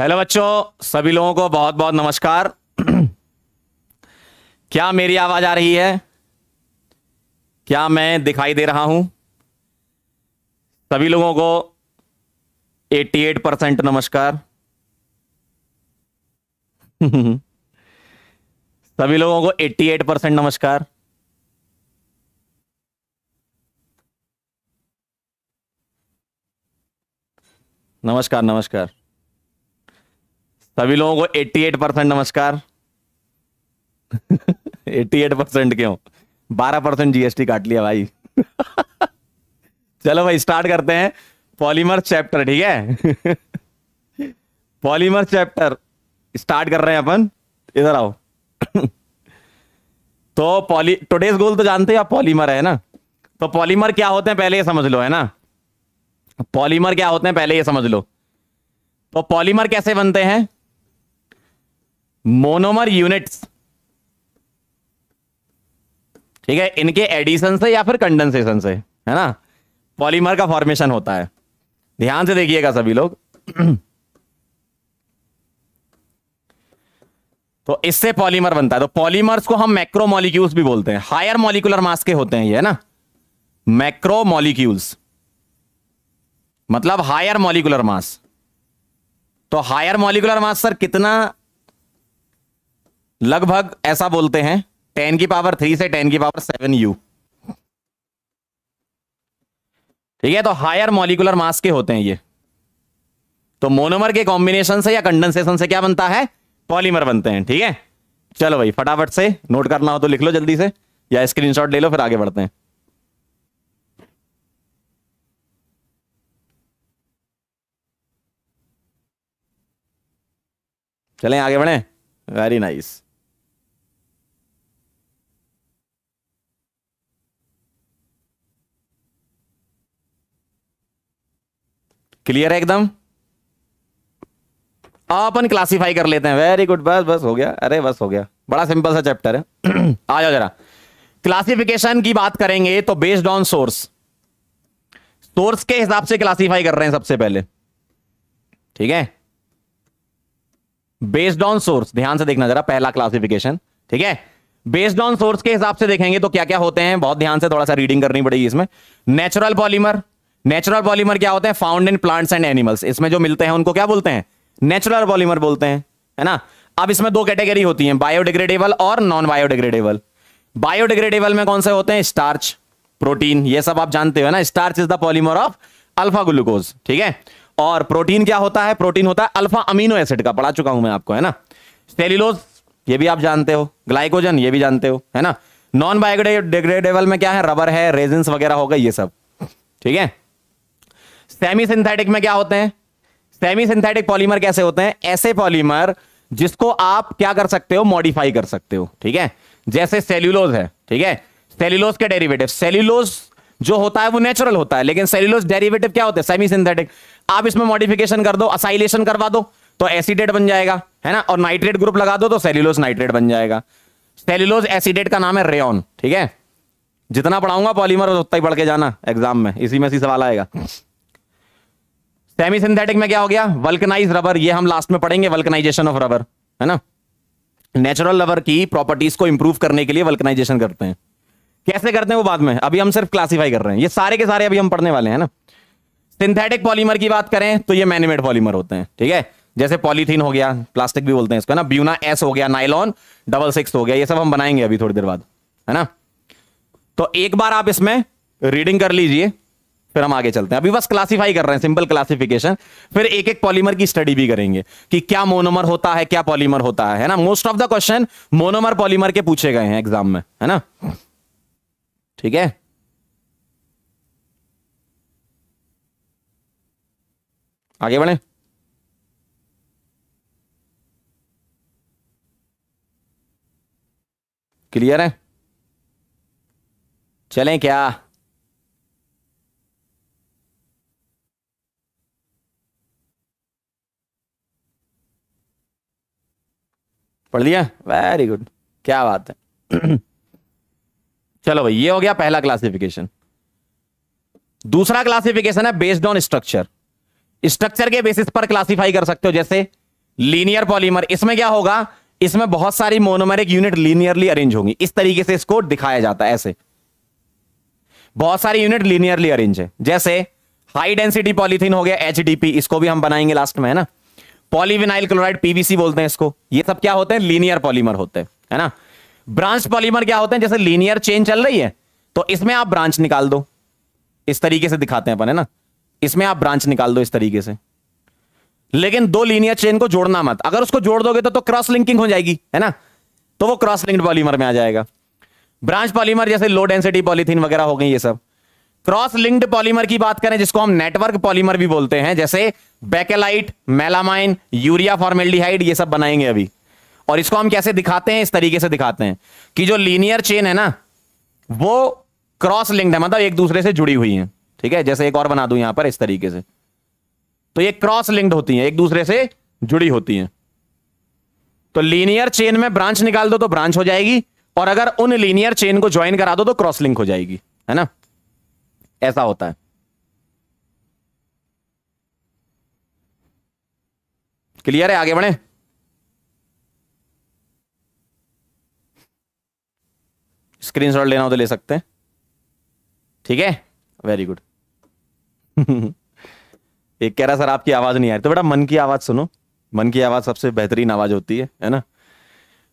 Hello बच्चों सभी लोगों को बहुत बहुत नमस्कार क्या मेरी आवाज आ रही है क्या मैं दिखाई दे रहा हूं सभी लोगों को 88 परसेंट नमस्कार सभी लोगों को 88 परसेंट नमस्कार नमस्कार नमस्कार सभी लोगों को 88 परसेंट नमस्कार 88 परसेंट क्यों 12 परसेंट जीएसटी काट लिया भाई चलो भाई स्टार्ट करते हैं पॉलीमर चैप्टर ठीक है पॉलीमर चैप्टर स्टार्ट कर रहे हैं अपन इधर आओ तो पॉली टुडेज गोल तो जानते हैं आप पॉलीमर है ना तो पॉलीमर क्या होते हैं पहले ये समझ लो है ना पॉलीमर क्या होते हैं पहले ये समझ लो तो पॉलीमर कैसे बनते हैं मोनोमर यूनिट्स ठीक है इनके एडिशन से या फिर कंडेंसेशन से है ना पॉलीमर का फॉर्मेशन होता है ध्यान से देखिएगा सभी लोग तो इससे पॉलीमर बनता है तो पॉलीमर्स को हम मैक्रो मॉलिक्यूल्स भी बोलते हैं हायर मॉलिकुलर मास के होते हैं ये है ना मैक्रो मॉलिक्यूल्स मतलब हायर मॉलिकुलर मास तो हायर मॉलिकुलर मास सर कितना लगभग ऐसा बोलते हैं टेन की पावर थ्री से टेन की पावर सेवन यू ठीक है तो हायर मॉलिकुलर मास के होते हैं ये तो मोनोमर के कॉम्बिनेशन से या कंडेंसेशन से क्या बनता है पॉलीमर बनते हैं ठीक है चलो भाई फटाफट से नोट करना हो तो लिख लो जल्दी से या स्क्रीनशॉट ले लो फिर आगे बढ़ते हैं चलें आगे बढ़े वेरी नाइस nice. क्लियर है एकदम अपन क्लासिफाई कर लेते हैं वेरी गुड बस बस हो गया अरे बस हो गया बड़ा सिंपल सा चैप्टर है आ जाओ जरा क्लासिफिकेशन की बात करेंगे तो बेस्ड ऑन सोर्स सोर्स के हिसाब से क्लासिफाई कर रहे हैं सबसे पहले ठीक है बेस्ड ऑन सोर्स ध्यान से देखना जरा पहला क्लासिफिकेशन ठीक है बेस्ड ऑन सोर्स के हिसाब से देखेंगे तो क्या क्या होते हैं बहुत ध्यान से थोड़ा सा रीडिंग करनी पड़ेगी इसमें नेचुरल पॉलीमर नेचुरल पॉलीमर क्या होते हैं found in plants and animals इसमें जो मिलते हैं उनको क्या बोलते हैं नेचुरल पॉलीमर बोलते हैं है ना अब इसमें दो कैटेगरी होती है बायोडिग्रेडेबल और नॉन बायोडिग्रेडेबल बायोडिग्रेडेबल में कौन से होते हैं स्टार्च प्रोटीन ये सब आप जानते हो ना starch is the polymer of alpha glucose ठीक है और प्रोटीन क्या होता है प्रोटीन होता है अल्फा अमीनो एसिड का पढ़ा चुका हूं मैं आपको है ना सेलिलोज ये भी आप जानते हो ग्लाइकोजन ये भी जानते हो है ना नॉन बायोडिग्रेडेबल में क्या है रबर है रेजिन्स वगैरह हो गए ये सब ठीक है सेमी सिंथेटिक में क्या होते हैं सेमी सिंथेटिक पॉलीमर कैसे होते हैं ऐसे पॉलीमर जिसको आप क्या कर सकते हो मॉडिफाई कर सकते हो ठीक है जैसे सेल्यूलोज है ठीक है सेल्यूलोज के डेरिवेटिव सेल्यूलोज जो होता है वो नेचुरल होता है लेकिन सेल्यूलोज डेरिवेटिव क्या होते हैं सेमी सिंथेटिक आप इसमें मॉडिफिकेशन कर दो असाइलेशन करवा दो तो एसिडेट बन जाएगा है ना और नाइट्रेट ग्रुप लगा दो तो सेल्यूलोज नाइट्रेट बन जाएगा सेल्यूलोज एसिडेट का नाम है रेन ठीक है जितना पढ़ाऊंगा पॉलीमर उतना ही पढ़ के जाना एग्जाम में इसी में सी सवाल आएगा सेमी सिंथेटिक में क्या हो गया वल्कनाइज रबर ये हम लास्ट में पढ़ेंगे वल्कनाइजेशन ऑफ रबर है ना नेचुरल रबर की प्रॉपर्टीज को इंप्रूव करने के लिए वल्कनाइजेशन करते हैं कैसे करते हैं वो बाद में अभी हम सिर्फ क्लासीफाई कर रहे हैं ये सारे के सारे अभी हम पढ़ने वाले हैं ना सिंथेटिक पॉलीमर की बात करें तो ये मैनिमेड पॉलीमर होते हैं ठीक है जैसे पॉलीथीन हो गया प्लास्टिक भी बोलते हैं इसको ना ब्यूना एस हो गया नाइलॉन डबल सिक्स हो गया ये सब हम बनाएंगे अभी थोड़ी देर बाद है ना तो एक बार आप इसमें रीडिंग कर लीजिए फिर हम आगे चलते हैं अभी बस क्लासिफाई कर रहे हैं सिंपल क्लासिफिकेशन फिर एक एक पॉलीमर की स्टडी भी करेंगे कि क्या मोनोमर होता है क्या पॉलीमर होता है है ना most of the question monomer polymer के पूछे गए हैं एग्जाम में है ना ठीक है आगे बढ़े क्लियर है चलें क्या पढ़ लिया वेरी गुड क्या बात है चलो भाई ये हो गया पहला क्लासिफिकेशन दूसरा क्लासिफिकेशन है बेस्ड ऑन स्ट्रक्चर स्ट्रक्चर के बेसिस पर क्लासिफाई कर सकते हो जैसे लीनियर पॉलीमर इसमें क्या होगा इसमें बहुत सारी मोनोमेरिक यूनिट लीनियरली अरेंज होंगी इस तरीके से इसको दिखाया जाता है ऐसे बहुत सारी यूनिट लीनियरली अरेंज है जैसे हाई डेंसिटी पॉलीथीन हो गया एच इसको भी हम बनाएंगे लास्ट में है ना पॉलीविनाइल क्लोराइड पीवीसी बोलते हैं इसको ये सब क्या होते हैं लीनियर पॉलीमर होते हैं है ना ब्रांच पॉलीमर क्या होते हैं जैसे लीनियर चेन चल रही है तो इसमें आप ब्रांच निकाल दो इस तरीके से दिखाते हैं अपन है ना इसमें आप ब्रांच निकाल दो इस तरीके से लेकिन दो लीनियर चेन को जोड़ना मत अगर उसको जोड़ दोगे तो, तो क्रॉस लिंकिंग हो जाएगी है ना तो वो क्रॉस लिंक्ड पॉलीमर में आ जाएगा ब्रांच पॉलीमर जैसे लो डेंसिटी पॉलीथीन वगैरह हो गई ये सब क्रॉस लिंक्ड पॉलीमर की बात करें जिसको हम नेटवर्क पॉलीमर भी बोलते हैं जैसे बेकेलाइट मेलामाइन यूरिया फॉर्मेल्डिहाइड ये सब बनाएंगे अभी और इसको हम कैसे दिखाते हैं इस तरीके से दिखाते हैं कि जो लीनियर चेन है ना वो क्रॉस लिंक्ड है मतलब एक दूसरे से जुड़ी हुई है ठीक है जैसे एक और बना दू यहां पर इस तरीके से तो ये क्रॉस लिंक्ड होती है एक दूसरे से जुड़ी होती है तो लीनियर चेन में ब्रांच निकाल दो तो ब्रांच हो जाएगी और अगर उन लीनियर चेन को ज्वाइन करा दो तो क्रॉस लिंक हो जाएगी है ना ऐसा होता है क्लियर है आगे बढ़े स्क्रीनशॉट लेना हो तो ले सकते हैं ठीक है वेरी गुड एक कह रहा सर आपकी आवाज नहीं आ रही तो बेटा मन की आवाज सुनो मन की आवाज सबसे बेहतरीन आवाज होती है है ना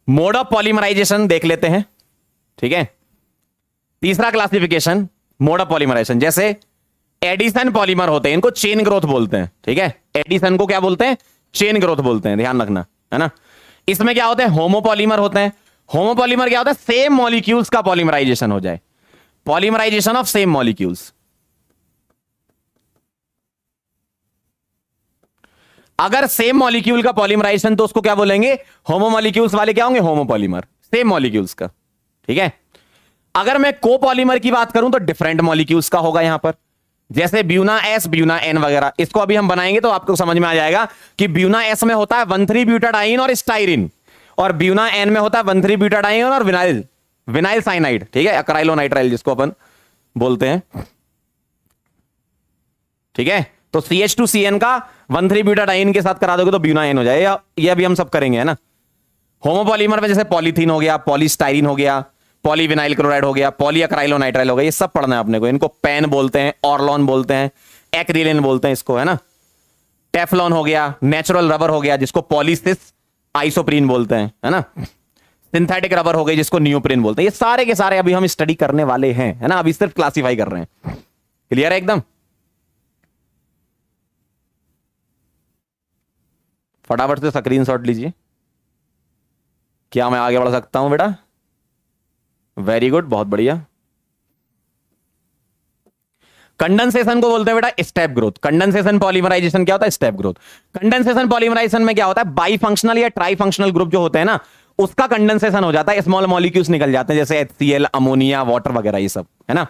मोड ऑफ पॉलीमराइजेशन देख लेते हैं ठीक है तीसरा क्लासिफिकेशन पॉलीमराइजेशन जैसे एडिसन पॉलीमर होते हैं इनको चेन ग्रोथ बोलते हैं ठीक है एडिसन को क्या बोलते हैं चेन ग्रोथ बोलते हैं ध्यान रखना है ना इसमें क्या होते हैं होमोपॉलीमर होते हैं होमोपॉलीमर क्या होता है सेम मॉलिक्यूल्स का पॉलीमराइजेशन हो जाए पॉलीमराइजेशन ऑफ सेम मॉलिक्यूल्स अगर सेम मॉलिक्यूल का पॉलीमराइजेशन तो उसको क्या बोलेंगे होमो मॉलिक्यूल्स वाले क्या होंगे होमोपॉलीमर सेम मॉलिक्यूल्स का ठीक है अगर मैं कोपॉलीमर की बात करूं तो डिफरेंट मॉलिक्यूल्स का होगा यहां पर जैसे ब्यूना एस ब्यूना एन वगैरह इसको अभी हम बनाएंगे तो आपको समझ में आ जाएगा कि ब्यूना एस में होता है वन थ्री ब्यूटाडाइन और स्टाइरिन और ब्यूना एन में होता है वन थ्री ब्यूटाडाइन और विनाइल विनाइल साइनाइड ठीक है अक्राइलो नाइट्राइल जिसको अपन बोलते हैं ठीक है तो C H two C N का वन थ्री ब्यूटाडाइन के साथ करा दोगे तो ब्यूना एन हो जाएगा ये अभी हम सब करेंगे है ना होमोपॉलीमर में जैसे पॉलीथीन हो गया पॉलीस्टाइरिन हो गया पॉलीविनाइल क्लोराइड हो गया पॉलियक्राइलोनाइट्राइल हो गया ये सब पढ़ना है अपने को इनको पेन बोलते हैं ऑरलॉन बोलते हैं एक्रिलिन बोलते हैं इसको है ना टेफलॉन हो गया नेचुरल रबर हो गया जिसको पॉलिसिस आइसोप्रीन बोलते हैं है ना सिंथेटिक रबर हो गई जिसको न्यूप्रीन बोलते हैं ये सारे के सारे अभी हम स्टडी करने वाले हैं है ना अभी सिर्फ क्लासीफाई कर रहे हैं क्लियर है एकदम फटाफट से स्क्रीन लीजिए क्या मैं आगे बढ़ सकता हूं बेटा वेरी गुड बहुत बढ़िया कंडेंसेशन को बोलते हैं बेटा स्टेप ग्रोथ कंडेंसेशन पॉलीमराइजेशन क्या होता है स्टेप ग्रोथ कंडेंसेशन पॉलीमराइजेशन में क्या होता है बाई फंक्शनल या ट्राई फंक्शनल ग्रुप जो होते हैं ना उसका कंडेंसेशन हो जाता है स्मॉल मॉलिक्यूल्स निकल जाते हैं जैसे एच अमोनिया वाटर वगैरह ये सब है ना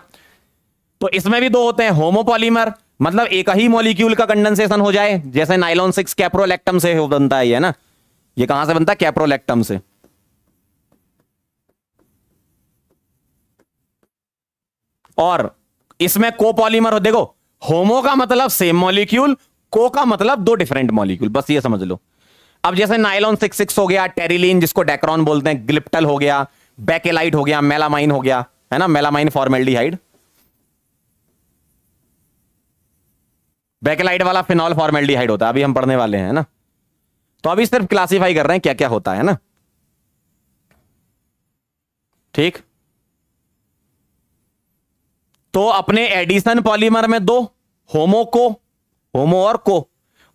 तो इसमें भी दो होते हैं होमोपॉलीमर मतलब एक ही मॉलिक्यूल का कंडेंसेशन हो जाए जैसे नाइलॉन सिक्स कैप्रोलेक्टम से बनता है ये ना ये कहां से बनता है कैप्रोलेक्टम से और इसमें को पॉलीमर हो देखो होमो का मतलब सेम मॉलिक्यूल को का मतलब दो डिफरेंट मॉलिक्यूल बस ये समझ लो अब जैसे नाइलॉन सिक्स सिक्स हो गया टेरिलीन जिसको डेक्रॉन बोलते हैं ग्लिप्टल हो गया बैकेलाइट हो गया मेलामाइन हो गया है ना मेलामाइन फॉर्मेल्डिहाइड बैकेलाइट वाला फिनॉल फॉर्मेल्डिहाइड होता है अभी हम पढ़ने वाले हैं ना तो अभी सिर्फ क्लासीफाई कर रहे हैं क्या क्या होता है ना ठीक तो अपने एडिसन पॉलीमर में दो होमो को होमो और को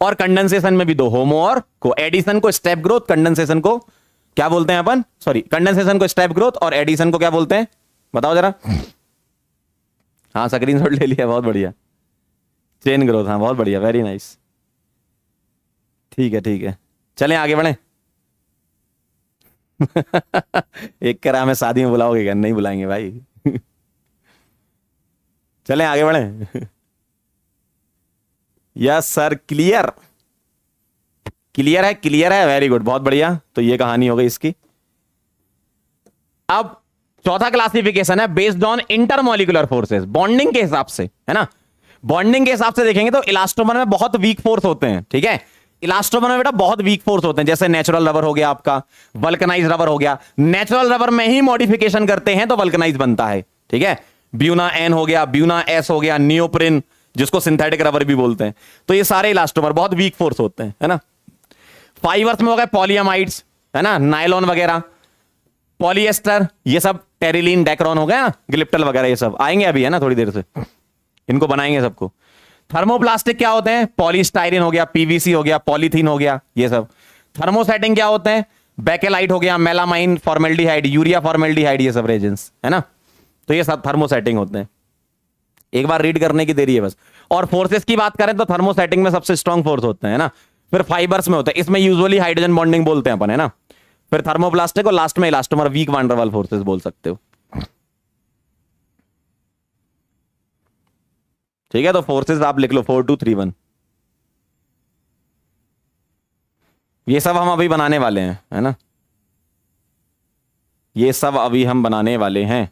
और कंडेंसेशन में भी दो होमो और को एडिसन को स्टेप ग्रोथ कंडेंसेशन को क्या बोलते हैं अपन सॉरी कंडेंसेशन को स्टेप ग्रोथ और एडिसन को क्या बोलते हैं बताओ जरा हाँ स्क्रीन ले लिया बहुत बढ़िया चेन ग्रोथ हाँ बहुत बढ़िया वेरी नाइस ठीक है ठीक है चले आगे बढ़े एक करा हमें शादी में बुलाओगे क्या नहीं बुलाएंगे भाई चले आगे बढ़े यस सर क्लियर क्लियर है क्लियर है वेरी गुड बहुत बढ़िया तो ये कहानी हो गई इसकी अब चौथा क्लासिफिकेशन है based on intermolecular forces bonding के हिसाब से है ना बॉन्डिंग के हिसाब से देखेंगे तो इलास्टोमर में बहुत वीक फोर्स होते हैं ठीक है इलास्टोमर में बेटा बहुत वीक फोर्स होते हैं जैसे नेचुरल रबर हो गया आपका वल्कनाइज रबर हो गया नेचुरल रबर में ही मॉडिफिकेशन करते हैं तो वल्कनाइज बनता है ठीक है ब्यूना एन हो गया ब्यूना एस हो गया नियोप्रिन जिसको सिंथेटिक रबर भी बोलते हैं तो ये सारे इलास्टोमर बहुत वीक फोर्स होते हैं है ना फाइबर्स में हो गए पॉलियमाइड्स है ना नाइलॉन वगैरह पॉलिएस्टर ये सब टेरिलीन डेक्रॉन हो गया ना ग्लिप्टल वगैरह ये सब आएंगे अभी है ना थोड़ी देर से इनको बनाएंगे सबको थर्मोप्लास्टिक क्या होते हैं पॉलीस्टाइरिन हो गया पीवीसी हो गया पॉलीथीन हो गया ये सब थर्मोसेटिंग क्या होते हैं बैकेलाइट हो गया मेलामाइन फॉर्मेलिटी यूरिया फॉर्मेलिटी ये सब रेजेंस है ना तो ये सब थर्मोसेटिंग होते हैं एक बार रीड करने की देरी है बस और फोर्सेस की बात करें तो थर्मोसेटिंग में सबसे स्ट्रॉन्ग फोर्स होते हैं ना फिर फाइबर्स में होता है इसमें यूजुअली हाइड्रोजन बॉन्डिंग बोलते हैं अपन है ना फिर थर्मोप्लास्टिक और लास्ट में इलास्टोमर वीक वांडरवाल फोर्सेस बोल सकते हो ठीक है तो फोर्सेस आप लिख लो फोर टू थ्री वन ये सब हम अभी बनाने वाले हैं है ना ये सब अभी हम बनाने वाले हैं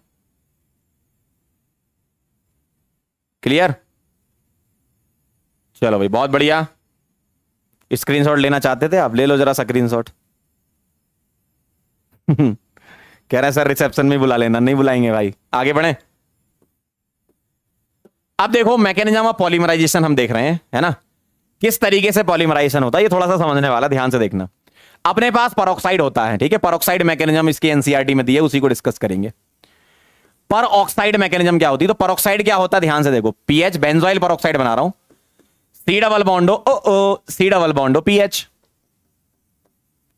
क्लियर चलो भाई बहुत बढ़िया स्क्रीनशॉट लेना चाहते थे आप ले लो जरा स्क्रीनशॉट कह रहे सर रिसेप्शन में बुला लेना नहीं बुलाएंगे भाई आगे बढ़े अब देखो मैकेनिज्म ऑफ पॉलीमराइजेशन हम देख रहे हैं है ना किस तरीके से पॉलीमराइजेशन होता है ये थोड़ा सा समझने वाला ध्यान से देखना अपने पास परोक्साइड होता है ठीक है परोक्साइड मैकेनिज्म इसके एनसीआरटी में दिए उसी को डिस्कस करेंगे पर ऑक्साइड मैकेनिज्म क्या होती है तो पर ऑक्साइड क्या होता है ध्यान से देखो पीएच बेंजोइल ऑक्साइड बना रहा हूं C double bond O O O C double bond O PH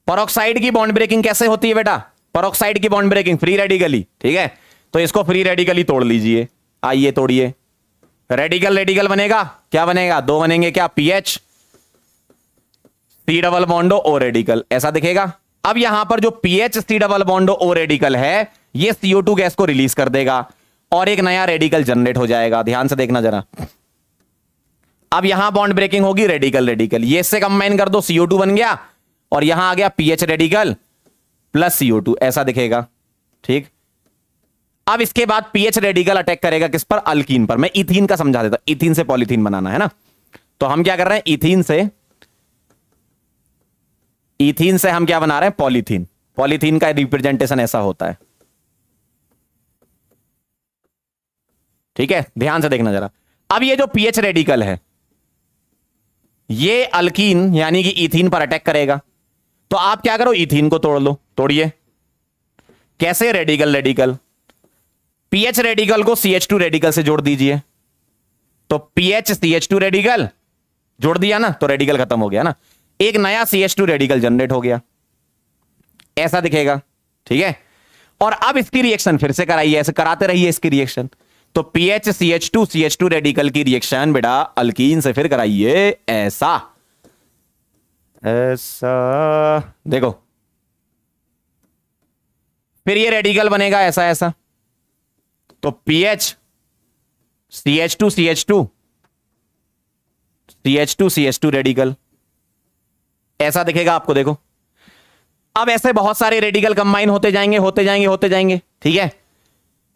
पर ऑक्साइड की बॉन्ड ब्रेकिंग कैसे होती है बेटा पर ऑक्साइड की बॉन्ड ब्रेकिंग फ्री रेडिकली ठीक है तो इसको फ्री रेडिकली तोड़ लीजिए आइए तोड़िए रेडिकल रेडिकल बनेगा क्या बनेगा दो बनेंगे क्या PH C double bond O O radical ऐसा दिखेगा अब यहां पर जो PH C double bond O O radical है ये सीओ टू गैस को रिलीज कर देगा और एक नया रेडिकल जनरेट हो जाएगा ध्यान से देखना जरा अब यहां बॉन्ड ब्रेकिंग होगी रेडिकल रेडिकल ये इससे कंबाइन कर दो सीओ टू बन गया और यहां आ गया Ph radical plus CO two ऐसा दिखेगा ठीक अब इसके बाद पीएच रेडिकल अटैक करेगा किस पर अल्कीन पर मैं इथिन का समझा देता इथिन से पॉलिथीन बनाना है ना तो हम क्या कर रहे हैं इथिन से इथिन से हम क्या बना रहे हैं पॉलीथीन पॉलीथीन का रिप्रेजेंटेशन ऐसा होता है ठीक है ध्यान से देखना जरा अब ये जो पीएच रेडिकल है ये अल्कीन यानी कि इथिन पर अटैक करेगा तो आप क्या करो इथिन को तोड़ लो तोड़िए कैसे रेडिकल रेडिकल पीएच रेडिकल को सी टू रेडिकल से जोड़ दीजिए तो पीएच सी टू रेडिकल जोड़ दिया ना तो रेडिकल खत्म हो गया ना एक नया C H two radical generate हो गया ऐसा दिखेगा ठीक है और अब इसकी रिएक्शन फिर से कराइए ऐसे कराते रहिए इसकी रिएक्शन तो Ph C H two C H two radical की रिएक्शन बेटा अल्किन से फिर कराइए ऐसा ऐसा देखो फिर ये रेडिकल बनेगा ऐसा ऐसा तो Ph C H two C H two C H two C H two radical ऐसा दिखेगा आपको देखो अब ऐसे बहुत सारे रेडिकल कंबाइन होते जाएंगे होते जाएंगे होते जाएंगे ठीक है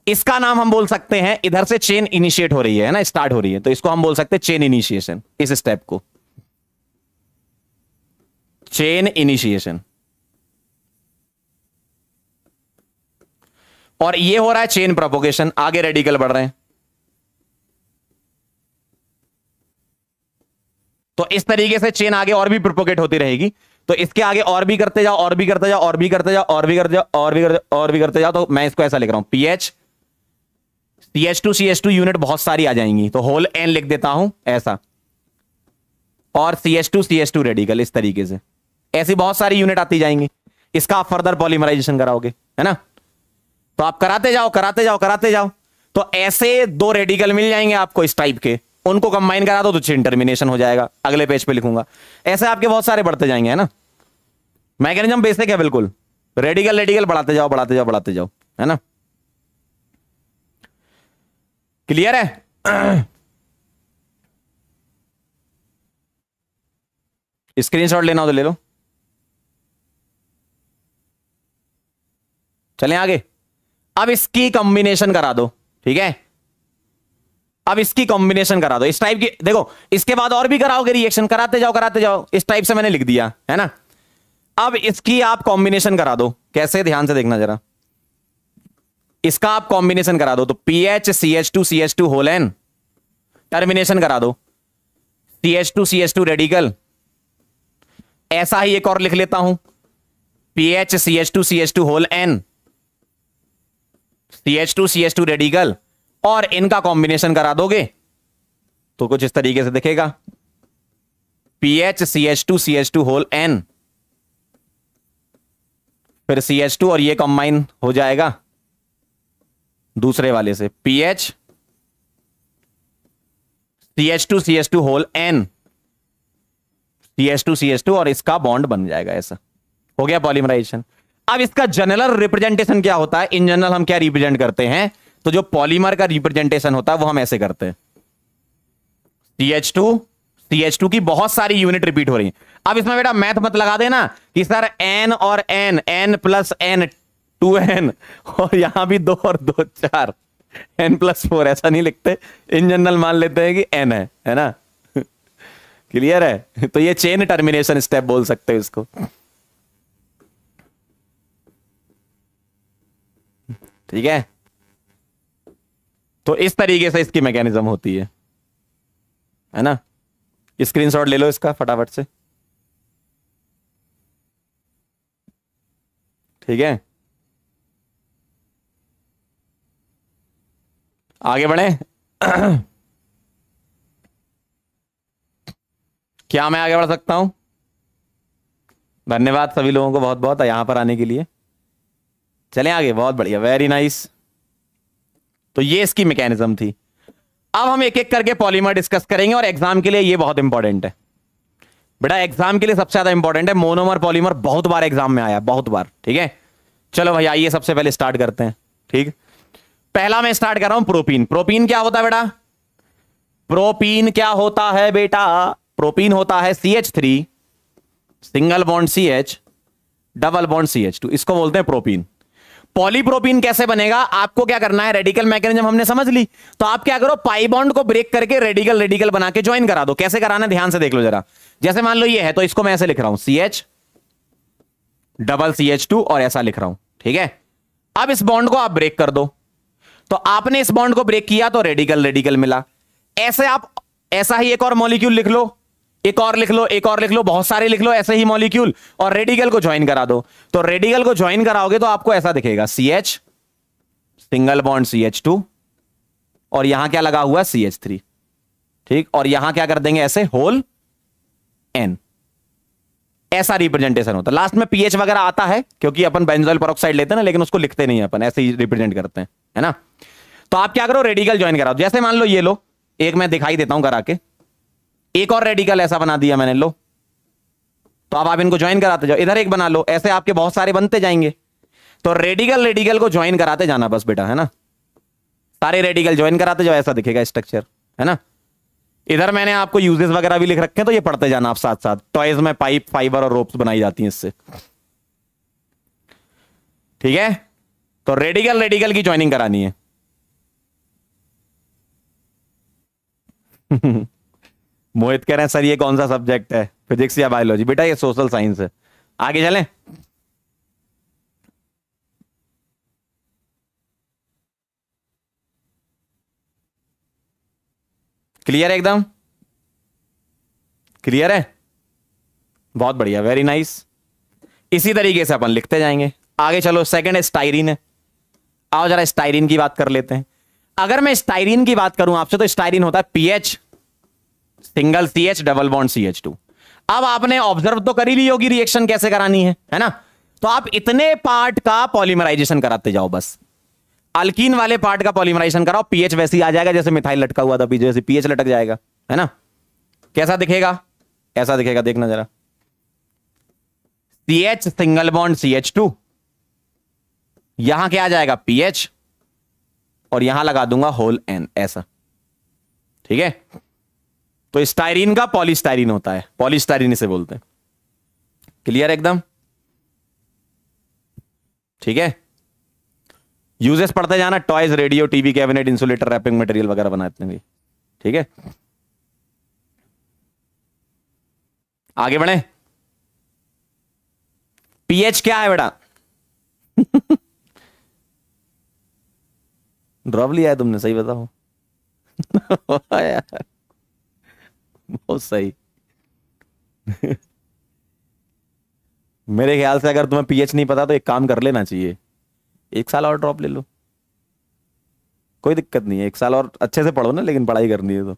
इसका नाम हम बोल सकते हैं इधर से चेन इनिशिएट हो रही है ना स्टार्ट हो रही है तो इसको हम बोल सकते हैं चेन इनिशिएशन इस स्टेप को चेन इनिशिएशन और ये हो रहा है चेन प्रोपोगेशन आगे रेडिकल बढ़ रहे हैं तो इस तरीके से चेन आगे और भी प्रोपोगेट होती रहेगी तो इसके आगे और भी करते जाओ और भी करते जाओ और भी करते जाओ और भी करते जाओ और भी करते और भी करते जाओ तो मैं इसको ऐसा लिख रहा हूं Ph H two C S two unit बहुत सारी आ जाएंगी तो होल एन लिख देता हूं ऐसा और C S two C S two radical इस तरीके से ऐसी बहुत सारी यूनिट आती जाएंगी इसका आप फर्दर पॉलीमराइजेशन कराओगे है ना तो आप कराते जाओ कराते जाओ कराते जाओ तो ऐसे दो रेडिकल मिल जाएंगे आपको इस टाइप के उनको कंबाइन करा दो तो इंटरमिनेशन हो जाएगा अगले पेज पे लिखूंगा ऐसे आपके बहुत सारे बढ़ते जाएंगे है ना मैकेनिज्म बेसिक है बिल्कुल रेडिकल रेडिकल बढ़ाते जाओ बढ़ाते जाओ बढ़ाते जाओ है ना क्लियर है स्क्रीनशॉट लेना हो तो ले लो चलें आगे अब इसकी कॉम्बिनेशन करा दो ठीक है अब इसकी कॉम्बिनेशन करा दो इस टाइप की देखो इसके बाद और भी कराओगे रिएक्शन कराते जाओ कराते जाओ इस टाइप से मैंने लिख दिया है ना अब इसकी आप कॉम्बिनेशन करा दो कैसे ध्यान से देखना जरा इसका आप कॉम्बिनेशन करा दो तो P H C H two C H two whole n termination करा दो C H two C H two radical ऐसा ही एक और लिख लेता हूं Ph C H two C H two whole n C H two C H two radical और इनका कॉम्बिनेशन करा दोगे तो कुछ इस तरीके से दिखेगा Ph C H two C H two whole n फिर सी एच टू और ये कॉम्बाइन हो जाएगा दूसरे वाले से P H C H two C H two whole n C H two C H two और इसका बॉन्ड बन जाएगा ऐसा हो गया पॉलीमराइजेशन अब इसका जनरल रिप्रेजेंटेशन क्या होता है इन जनरल हम क्या रिप्रेजेंट करते हैं तो जो पॉलीमर का रिप्रेजेंटेशन होता है वो हम ऐसे करते हैं C H two C H two की बहुत सारी यूनिट रिपीट हो रही है अब इसमें बेटा मैथ मत लगा देना कि सर एन और n n plus n two n और यहां भी दो और दो चार एन प्लस फोर ऐसा नहीं लिखते इन जनरल मान लेते हैं कि एन है है ना क्लियर है तो ये चेन टर्मिनेशन स्टेप बोल सकते हो इसको ठीक है तो इस तरीके से इसकी मैकेनिज्म होती है है ना स्क्रीनशॉट ले लो इसका फटाफट से ठीक है आगे बढ़े क्या मैं आगे बढ़ सकता हूं धन्यवाद सभी लोगों को बहुत बहुत यहां पर आने के लिए चले आगे बहुत बढ़िया वेरी नाइस तो ये इसकी मैकेनिज्म थी अब हम एक एक करके पॉलीमर डिस्कस करेंगे और एग्जाम के लिए ये बहुत इंपॉर्टेंट है बेटा एग्जाम के लिए सबसे ज्यादा इंपॉर्टेंट है मोनोमर पॉलीमर बहुत बार एग्जाम में आया बहुत बार ठीक है चलो भैया आइए सबसे पहले स्टार्ट करते हैं ठीक पहला मैं स्टार्ट कर रहा हूं प्रोपीन प्रोपीन क्या होता है बेटा प्रोपीन क्या होता है बेटा प्रोपीन होता है C H three single bond C H double bond C H two इसको बोलते हैं प्रोपीन पॉलीप्रोपीन कैसे बनेगा आपको क्या करना है रेडिकल मैकेनिज्म हमने समझ ली तो आप क्या करो पाई बॉन्ड को ब्रेक करके रेडिकल रेडिकल बना के ज्वाइन करा दो कैसे कराना ध्यान से देख लो जरा जैसे मान लो ये है तो इसको मैं ऐसे लिख रहा हूं C H double C H two और ऐसा लिख रहा हूं ठीक है अब इस बॉन्ड को आप ब्रेक कर दो तो आपने इस बॉन्ड को ब्रेक किया तो रेडिकल रेडिकल मिला ऐसे आप ऐसा ही एक और मॉलिक्यूल लिख लो एक और लिख लो एक और लिख लो बहुत सारे लिख लो ऐसे ही मॉलिक्यूल और रेडिकल को ज्वाइन करा दो तो रेडिकल को ज्वाइन कराओगे तो आपको ऐसा दिखेगा C H single bond C H two और यहां क्या लगा हुआ सी एच थ्री ठीक और यहां क्या कर देंगे ऐसे होल एन ऐसा रिप्रेजेंटेशन होता है लास्ट में पीएच वगैरह आता है क्योंकि अपन बेंजोइल पर लेते हैं ना लेकिन उसको लिखते नहीं अपन ऐसे ही रिप्रेजेंट करते हैं है ना तो आप क्या करो रेडिकल ज्वाइन करा जैसे मान लो ये लो एक मैं दिखाई देता हूं करा के एक और रेडिकल ऐसा बना दिया मैंने लो तो आप इनको ज्वाइन कराते जाओ इधर एक बना लो ऐसे आपके बहुत सारे बनते जाएंगे तो रेडिकल रेडिकल को ज्वाइन कराते जाना बस बेटा है ना सारे रेडिकल ज्वाइन कराते जाओ ऐसा दिखेगा स्ट्रक्चर है ना इधर मैंने आपको यूजेस वगैरह भी लिख रखे हैं तो ये पढ़ते जाना आप साथ साथ टॉयज में पाइप फाइबर और रोप्स बनाई जाती हैं इससे ठीक है तो रेडिकल रेडिकल की ज्वाइनिंग करानी है मोहित कह रहे हैं सर ये कौन सा सब्जेक्ट है फिजिक्स या बायोलॉजी बेटा ये सोशल साइंस है आगे चलें क्लियर है एकदम क्लियर है बहुत बढ़िया वेरी नाइस इसी तरीके से अपन लिखते जाएंगे आगे चलो सेकंड है स्टाइरिन है आओ जरा स्टाइरिन की बात कर लेते हैं अगर मैं स्टाइरिन की बात करूं आपसे तो स्टाइरिन होता है Ph single C H double bond C H two अब आपने ऑब्जर्व तो करी ली होगी रिएक्शन कैसे करानी है है ना तो आप इतने पार्ट का पॉलीमराइजेशन कराते जाओ बस अल्कीन वाले पार्ट का पॉलीमराइजेशन कराओ पीएच वैसे ही आ जाएगा जैसे मिथाइल लटका हुआ था जैसे पीएच लटक जाएगा है ना कैसा दिखेगा ऐसा दिखेगा देखना जरा C H single bond C H two यहां क्या आ जाएगा पीएच और यहां लगा दूंगा होल एन ऐसा ठीक है तो स्टाइरीन का पॉलीस्टायरीन होता है पॉलिस्टाइरिन इसे बोलते हैं क्लियर एकदम ठीक है यूजेस पढ़ते जाना toys radio TV cabinet insulator wrapping material वगैरह बनाते हैं ठीक है आगे बढ़े पीएच क्या है बेटा ड्रॉप लिया है तुमने सही बताओ यार बहुत सही मेरे ख्याल से अगर तुम्हें पीएच नहीं पता तो एक काम कर लेना चाहिए एक साल और ड्रॉप ले लो कोई दिक्कत नहीं है एक साल और अच्छे से पढ़ो ना लेकिन पढ़ाई करनी है तो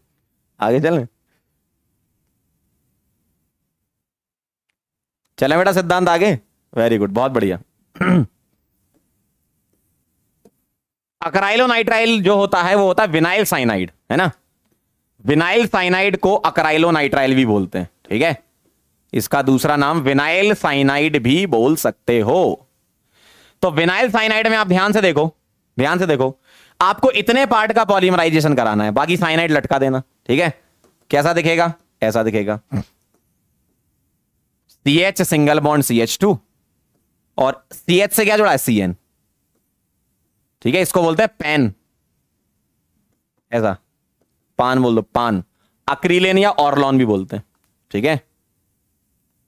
आगे चलें चलें बेटा सिद्धांत आगे वेरी गुड बहुत बढ़िया अक्राइलोनाइट्राइल जो होता है वो होता है विनाइल साइनाइड है ना विनाइल साइनाइड को अक्राइलोनाइट्राइल भी बोलते हैं ठीक है इसका दूसरा नाम विनाइल साइनाइड भी बोल सकते हो तो विनाइल साइनाइड में आप ध्यान से देखो ध्यान से देखो आपको इतने पार्ट का पॉलीमराइजेशन कराना है बाकी साइनाइड लटका देना ठीक है कैसा दिखेगा ऐसा दिखेगा C H single bond C H two और सी एच से क्या जुड़ा है सी एन ठीक है इसको बोलते हैं पैन ऐसा पान बोल दो पान अक्रीलेन या ऑरलॉन भी बोलते हैं ठीक है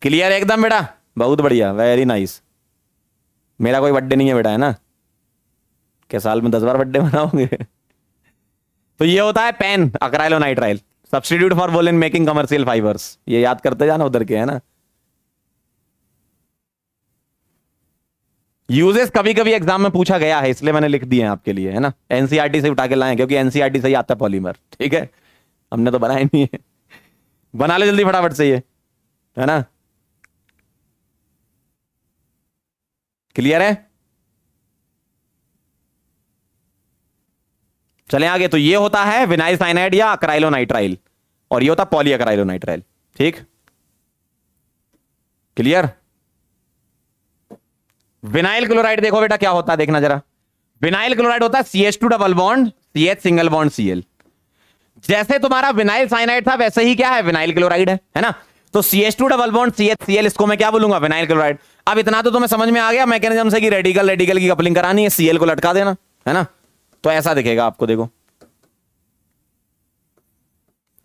क्लियर एकदम बेटा बहुत बढ़िया वेरी नाइस मेरा कोई बर्थडे नहीं है बेटा है ना क्या साल में दस बार बर्थडे मनाओगे तो ये होता है pen nitrile substitute for woollen making commercial fibres ये याद करते जाना उधर के है ना यूजेस कभी कभी एग्जाम में पूछा गया है इसलिए मैंने लिख दिए हैं आपके लिए है ना एनसीआरटी से उठा के लाए क्योंकि एनसीआरटी से ही आता है पॉलीमर ठीक है हमने तो बनाया नहीं है बना ले जल्दी फटाफट से ये है ना क्लियर है चले आगे तो ये होता है विनाइल साइनाइड या अक्राइलो नाइट्राइल और ये होता है पॉली नाइट्राइल ठीक क्लियर विनाइल क्लोराइड देखो बेटा क्या होता है देखना जरा विनाइल क्लोराइड होता है C H two double bond C H single bond C L जैसे तुम्हारा विनाइल साइनाइड था वैसे ही क्या है विनाइल क्लोराइड है है ना तो C H two double bond C H C L इसको मैं क्या बोलूंगा विनाइल क्लोराइड अब इतना तो तुम्हें समझ में आ गया मैकेनिज्म से कि रेडिकल रेडिकल की कपलिंग करानी है सीएल को लटका देना है ना तो ऐसा दिखेगा आपको देखो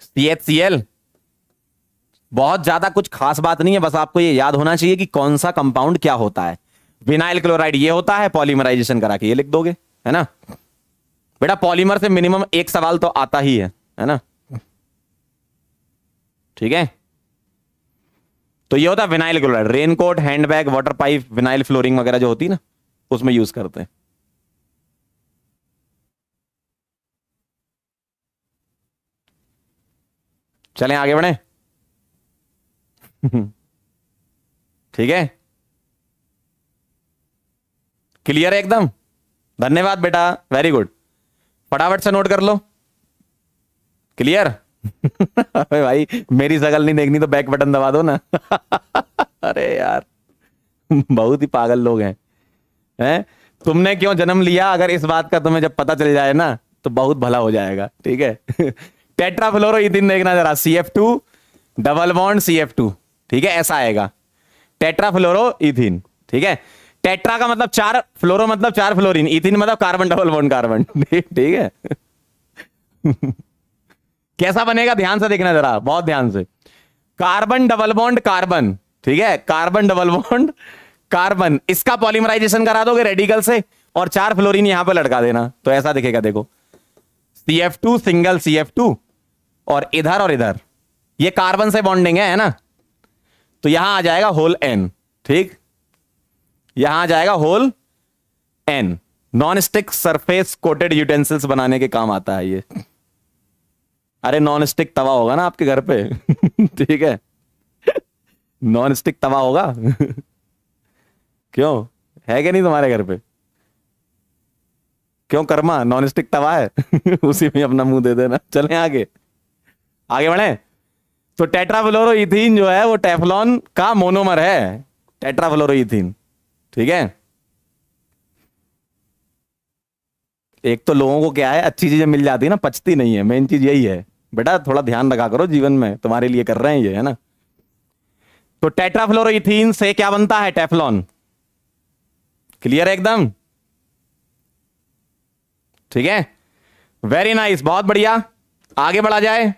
सी एच सी एल बहुत ज्यादा कुछ खास बात नहीं है बस आपको ये याद होना चाहिए कि कौन सा कंपाउंड क्या होता है विनाइल क्लोराइड ये होता है पॉलीमराइजेशन करा के ये लिख दोगे है ना बेटा पॉलीमर से मिनिमम एक सवाल तो आता ही है है ना ठीक है तो ये होता है vinyl chloride raincoat handbag water pipe vinyl flooring वगैरह जो होती है ना उसमें यूज करते हैं चलें आगे बढ़े ठीक है क्लियर है एकदम धन्यवाद बेटा वेरी गुड फटाफट से नोट कर लो क्लियर अरे भाई मेरी सगल नहीं देखनी तो बैक बटन दबा दो ना अरे यार बहुत ही पागल लोग हैं हैं तुमने क्यों जन्म लिया अगर इस बात का तुम्हें जब पता चल जाए ना तो बहुत भला हो जाएगा ठीक है टेट्राफ्लोरो दिन देखना जरा C F two double bond C F two ठीक है ऐसा आएगा टेट्राफ्लोरो ठीक है टेट्रा का मतलब चार फ्लोरो मतलब चार फ्लोरिन इथिन मतलब कार्बन डबल बॉन्ड कार्बन ठीक है कैसा बनेगा ध्यान से देखना जरा बहुत ध्यान से कार्बन डबल बॉन्ड कार्बन ठीक है कार्बन डबल बॉन्ड कार्बन इसका पॉलीमराइजेशन करा दोगे रेडिकल से और चार फ्लोरिन यहां पर लटका देना तो ऐसा दिखेगा देखो C F two single C F two और इधर और इधर ये कार्बन से बॉन्डिंग है, है ना तो यहां आ जाएगा होल एन ठीक यहां जाएगा whole n non stick surface coated utensils बनाने के काम आता है ये अरे नॉन स्टिक तवा होगा ना आपके घर पे ठीक है नॉन स्टिक तवा होगा क्यों है क्या नहीं तुम्हारे घर पे क्यों कर्मा नॉन स्टिक तवा है उसी में अपना मुंह दे देना चले आगे आगे बढ़े तो टेट्राफ्लोरोन जो है वो टेफलॉन का मोनोमर है टेट्राफ्लोरो ठीक है एक तो लोगों को क्या है अच्छी चीजें मिल जाती है ना पचती नहीं है मेन चीज यही है बेटा थोड़ा ध्यान रखा करो जीवन में तुम्हारे लिए कर रहे हैं ये है ना तो टेट्राफ्लोरोथीन से क्या बनता है टेफलॉन क्लियर है एकदम ठीक है वेरी नाइस बहुत बढ़िया आगे बढ़ा जाए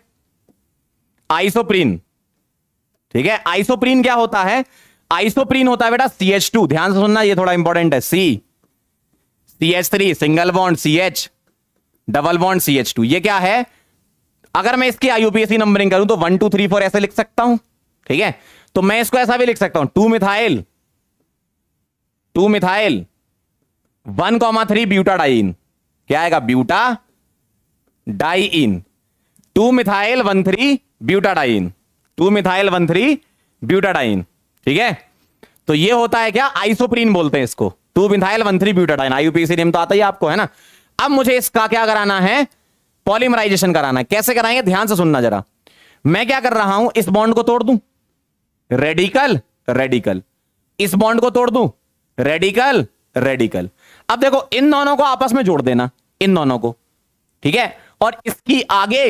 आइसोप्रीन ठीक है आइसोप्रीन क्या होता है आइसोप्रीन होता है बेटा सी एच टू ध्यान से सुनना ये थोड़ा इंपॉर्टेंट है C C H three single bond C H double bond C H two ये क्या है अगर मैं इसकी आईयूपीएसी नंबरिंग करूं तो वन टू थ्री फोर ऐसे लिख सकता हूं ठीक है तो मैं इसको ऐसा भी लिख सकता हूं two methyl two methyl one comma three butadiene क्या आएगा butadiene two methyl one three butadiene two methyl one three butadiene ठीक है तो ये होता है क्या आइसोप्रीन बोलते हैं इसको two methyl one three butadiene IUPAC name तो आता ही आपको है ना अब मुझे इसका क्या कराना है पॉलीमराइजेशन कराना है कैसे कराएंगे ध्यान से सुनना जरा मैं क्या कर रहा हूं इस बॉन्ड को तोड़ दू रेडिकल रेडिकल इस बॉन्ड को तोड़ दू रेडिकल रेडिकल अब देखो इन दोनों को आपस में जोड़ देना इन दोनों को ठीक है और इसकी आगे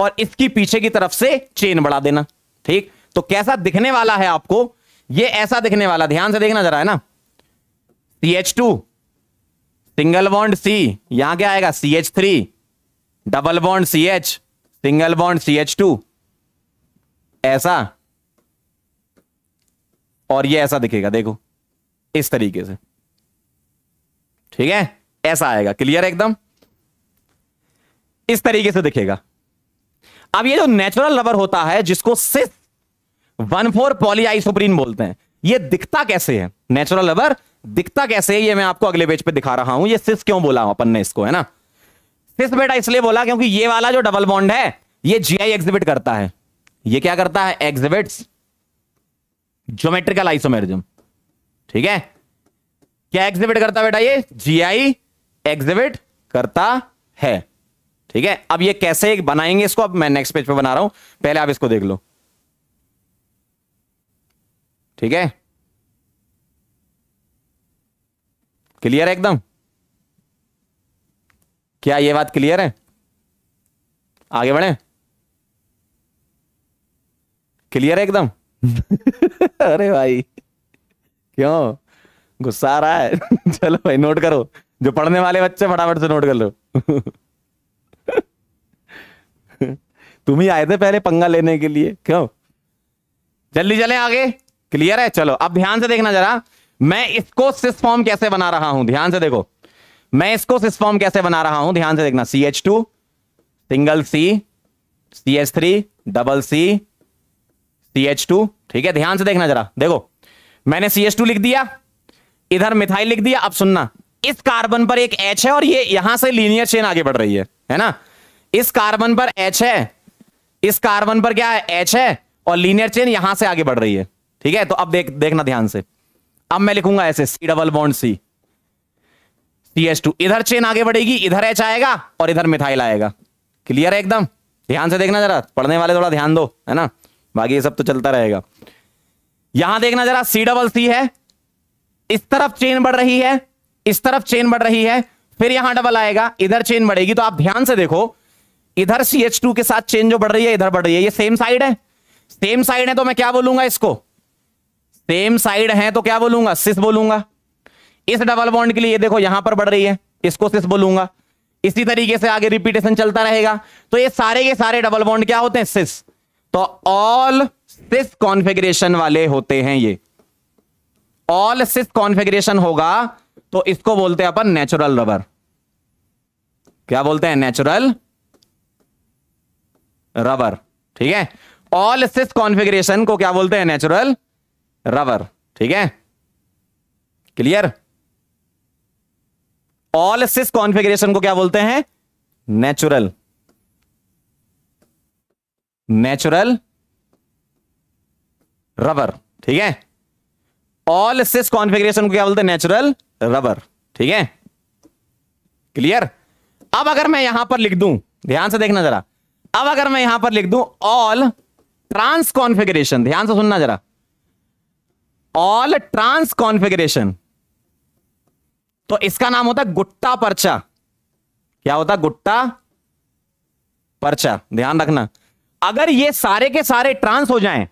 और इसकी पीछे की तरफ से चेन बढ़ा देना ठीक तो कैसा दिखने वाला है आपको ये ऐसा दिखने वाला ध्यान से देखना जरा है ना C H two single bond C यहां क्या आएगा C H three double bond C H single bond C H two ऐसा और ये ऐसा दिखेगा देखो इस तरीके से ठीक है ऐसा आएगा क्लियर एकदम इस तरीके से दिखेगा अब ये जो नेचुरल रबर होता है जिसको सिर्फ वन फोर पॉली आइसोप्रीन बोलते हैं ये दिखता कैसे है नेचुरल रबर दिखता कैसे है ये मैं आपको अगले पेज पे दिखा रहा हूं ये सिस क्यों बोला अपन ने इसको है ना सिस बेटा इसलिए बोला क्योंकि ये वाला जो डबल बॉन्ड है ये जीआई एग्जिबिट करता है ये क्या करता है एग्जिबिट्स ज्योमेट्रिकल आइसोमेरिज्म ठीक है क्या एग्जिबिट करता बेटा ये जीआई एग्जिबिट करता है ठीक है अब ये कैसे बनाएंगे इसको अब मैं नेक्स्ट पेज पे बना रहा हूं पहले आप इसको देख लो ठीक है क्लियर है एकदम क्या ये बात क्लियर है आगे बढ़े क्लियर है एकदम अरे भाई क्यों गुस्सा आ रहा है चलो भाई नोट करो जो पढ़ने वाले बच्चे फटाफट से नोट कर लो तुम ही आए थे पहले पंगा लेने के लिए क्यों जल्दी चले आगे क्लियर है चलो अब ध्यान से देखना जरा मैं इसको सिस फॉर्म कैसे बना रहा हूं ध्यान से देखो मैं इसको सिस फॉर्म कैसे बना रहा हूं ध्यान से देखना C H two single C C H three double C C H two ठीक है ध्यान से देखना जरा देखो मैंने सी एच टू लिख दिया इधर मिथाइल लिख दिया अब सुनना इस कार्बन पर एक एच है और ये यहां से लीनियर चेन आगे बढ़ रही है है ना इस कार्बन पर एच है इस कार्बन पर क्या है एच है और लीनियर चेन यहां से आगे बढ़ रही है ठीक है तो अब देख देखना ध्यान से अब मैं लिखूंगा ऐसे C double bond C C S two इधर चेन आगे बढ़ेगी इधर एच आएगा और इधर मिथाइल आएगा क्लियर है एकदम ध्यान से देखना जरा पढ़ने वाले थोड़ा ध्यान दो है ना बाकी ये सब तो चलता रहेगा यहां देखना जरा सी डबल सी है इस तरफ चेन बढ़ रही है इस तरफ चेन बढ़ रही है फिर यहां डबल आएगा इधर चेन बढ़ेगी तो आप ध्यान से देखो इधर सी एच टू के साथ चेन जो बढ़ रही है इधर बढ़ रही है ये सेम साइड है सेम साइड है तो मैं क्या बोलूंगा इसको सेम साइड है तो क्या बोलूंगा सिस बोलूंगा इस डबल बॉन्ड के लिए देखो यहां पर बढ़ रही है इसको सिस बोलूंगा इसी तरीके से आगे रिपीटेशन चलता रहेगा तो ये सारे के सारे डबल बॉन्ड क्या होते हैं सिस तो ऑल सिस कॉन्फ़िगरेशन वाले होते हैं ये ऑल सिस कॉन्फ़िगरेशन होगा तो इसको बोलते हैं अपन नेचुरल रबर क्या बोलते हैं नेचुरल रबर ठीक है ऑल सिस कॉन्फिग्रेशन को क्या बोलते हैं नेचुरल रबर ठीक है क्लियर ऑल सिस कॉन्फिग्रेशन को क्या बोलते हैं नेचुरल नेचुरल रबर ठीक है ऑल सिस कॉन्फिग्रेशन को क्या बोलते हैं नेचुरल रबर ठीक है क्लियर अब अगर मैं यहां पर लिख दूं ध्यान से देखना जरा अब अगर मैं यहां पर लिख दूं ऑल ट्रांस कॉन्फिग्रेशन ध्यान से सुनना जरा ऑल ट्रांस कॉन्फिगरेशन तो इसका नाम होता है गुट्टा पर्चा क्या होता है गुट्टा पर्चा ध्यान रखना अगर ये सारे के सारे ट्रांस हो जाएं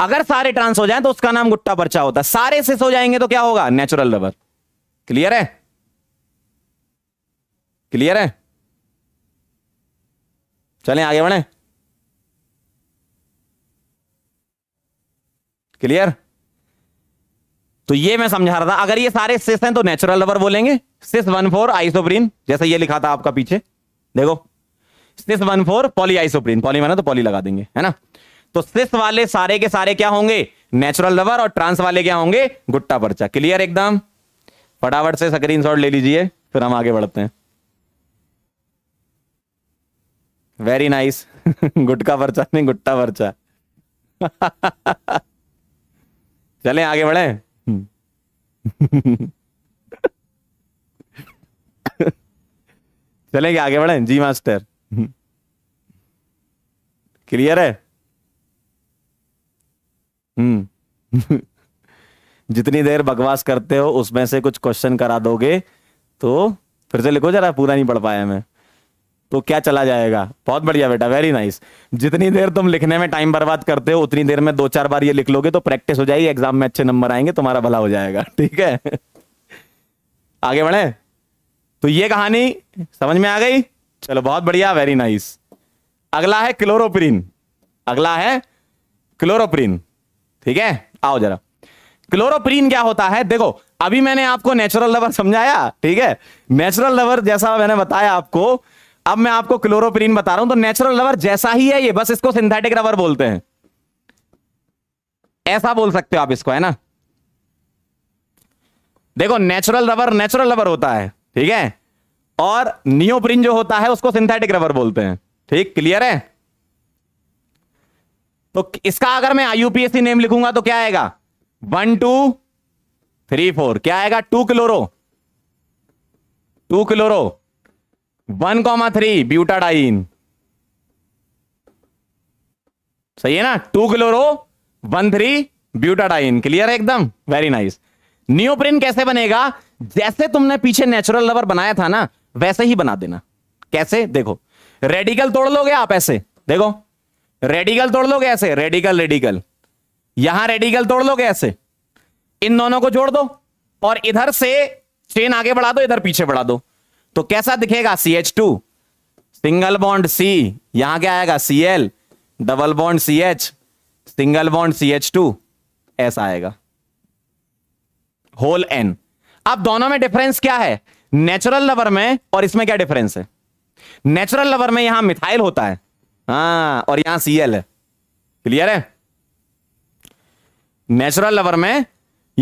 अगर सारे ट्रांस हो जाएं तो उसका नाम गुट्टा पर्चा होता है सारे सिस हो जाएंगे तो क्या होगा नेचुरल रबर क्लियर है क्लियर है चलें आगे बढ़े क्लियर तो ये मैं समझा रहा था अगर ये सारे सिस हैं तो नेचुरल रबर बोलेंगे सिस वन फोर आइसोप्रीन जैसे ये लिखा था आपका पीछे देखो cis one four poly isoprene poly माना तो पॉली लगा देंगे है ना तो सिस वाले सारे के सारे क्या होंगे नेचुरल रबर और ट्रांस वाले क्या होंगे गुट्टा पर्चा क्लियर एकदम फटाफट से स्क्रीन ले लीजिए फिर हम आगे बढ़ते हैं वेरी नाइस गुटका पर्चा नहीं गुट्टा पर्चा चले आगे बढ़े चलेंगे आगे बढ़े जी मास्टर क्लियर है हम्म जितनी देर बकवास करते हो उसमें से कुछ क्वेश्चन करा दोगे तो फिर से लिखो जरा पूरा नहीं पढ़ पाया मैं तो क्या चला जाएगा बहुत बढ़िया बेटा वेरी नाइस जितनी देर तुम लिखने में टाइम बर्बाद करते हो उतनी देर में दो चार बार ये लिख लोगे तो प्रैक्टिस हो जाएगी एग्जाम में अच्छे नंबर आएंगे तुम्हारा भला हो जाएगा ठीक है आगे बढ़े तो ये कहानी समझ में आ गई चलो बहुत बढ़िया वेरी नाइस अगला है क्लोरोप्रीन अगला है क्लोरोप्रीन ठीक है आओ जरा क्लोरोप्रीन क्या होता है देखो अभी मैंने आपको नेचुरल लवर समझाया ठीक है नेचुरल लवर जैसा मैंने बताया आपको अब मैं आपको क्लोरोप्रीन बता रहा हूं तो नेचुरल रबर जैसा ही है ये बस इसको सिंथेटिक रबर बोलते हैं ऐसा बोल सकते हो आप इसको है ना देखो नेचुरल रबर नेचुरल रबर होता है ठीक है और नियोप्रिन जो होता है उसको सिंथेटिक रबर बोलते हैं ठीक क्लियर है तो इसका अगर मैं आईयूपीएससी नेम लिखूंगा तो क्या आएगा वन टू थ्री फोर क्या आएगा two chloro two chloro one comma three butadiene सही है ना two chloro one three butadiene clear है एकदम वेरी नाइस न्यूप्रिन कैसे बनेगा जैसे तुमने पीछे नेचुरल रबर बनाया था ना वैसे ही बना देना कैसे देखो रेडिकल तोड़ लोगे आप ऐसे देखो रेडिकल तोड़ लोगे ऐसे रेडिकल रेडिकल यहां रेडिकल तोड़ लोगे ऐसे इन दोनों को जोड़ दो और इधर से चेन आगे बढ़ा दो इधर पीछे बढ़ा दो तो कैसा दिखेगा C H two single bond C यहां क्या आएगा C L double bond C H single bond C H two ऐसा आएगा होल एन अब दोनों में डिफरेंस क्या है नेचुरल लवर में और इसमें क्या डिफरेंस है नेचुरल लवर में यहां मिथाइल होता है हाँ और यहां सीएल है क्लियर है नेचुरल लवर में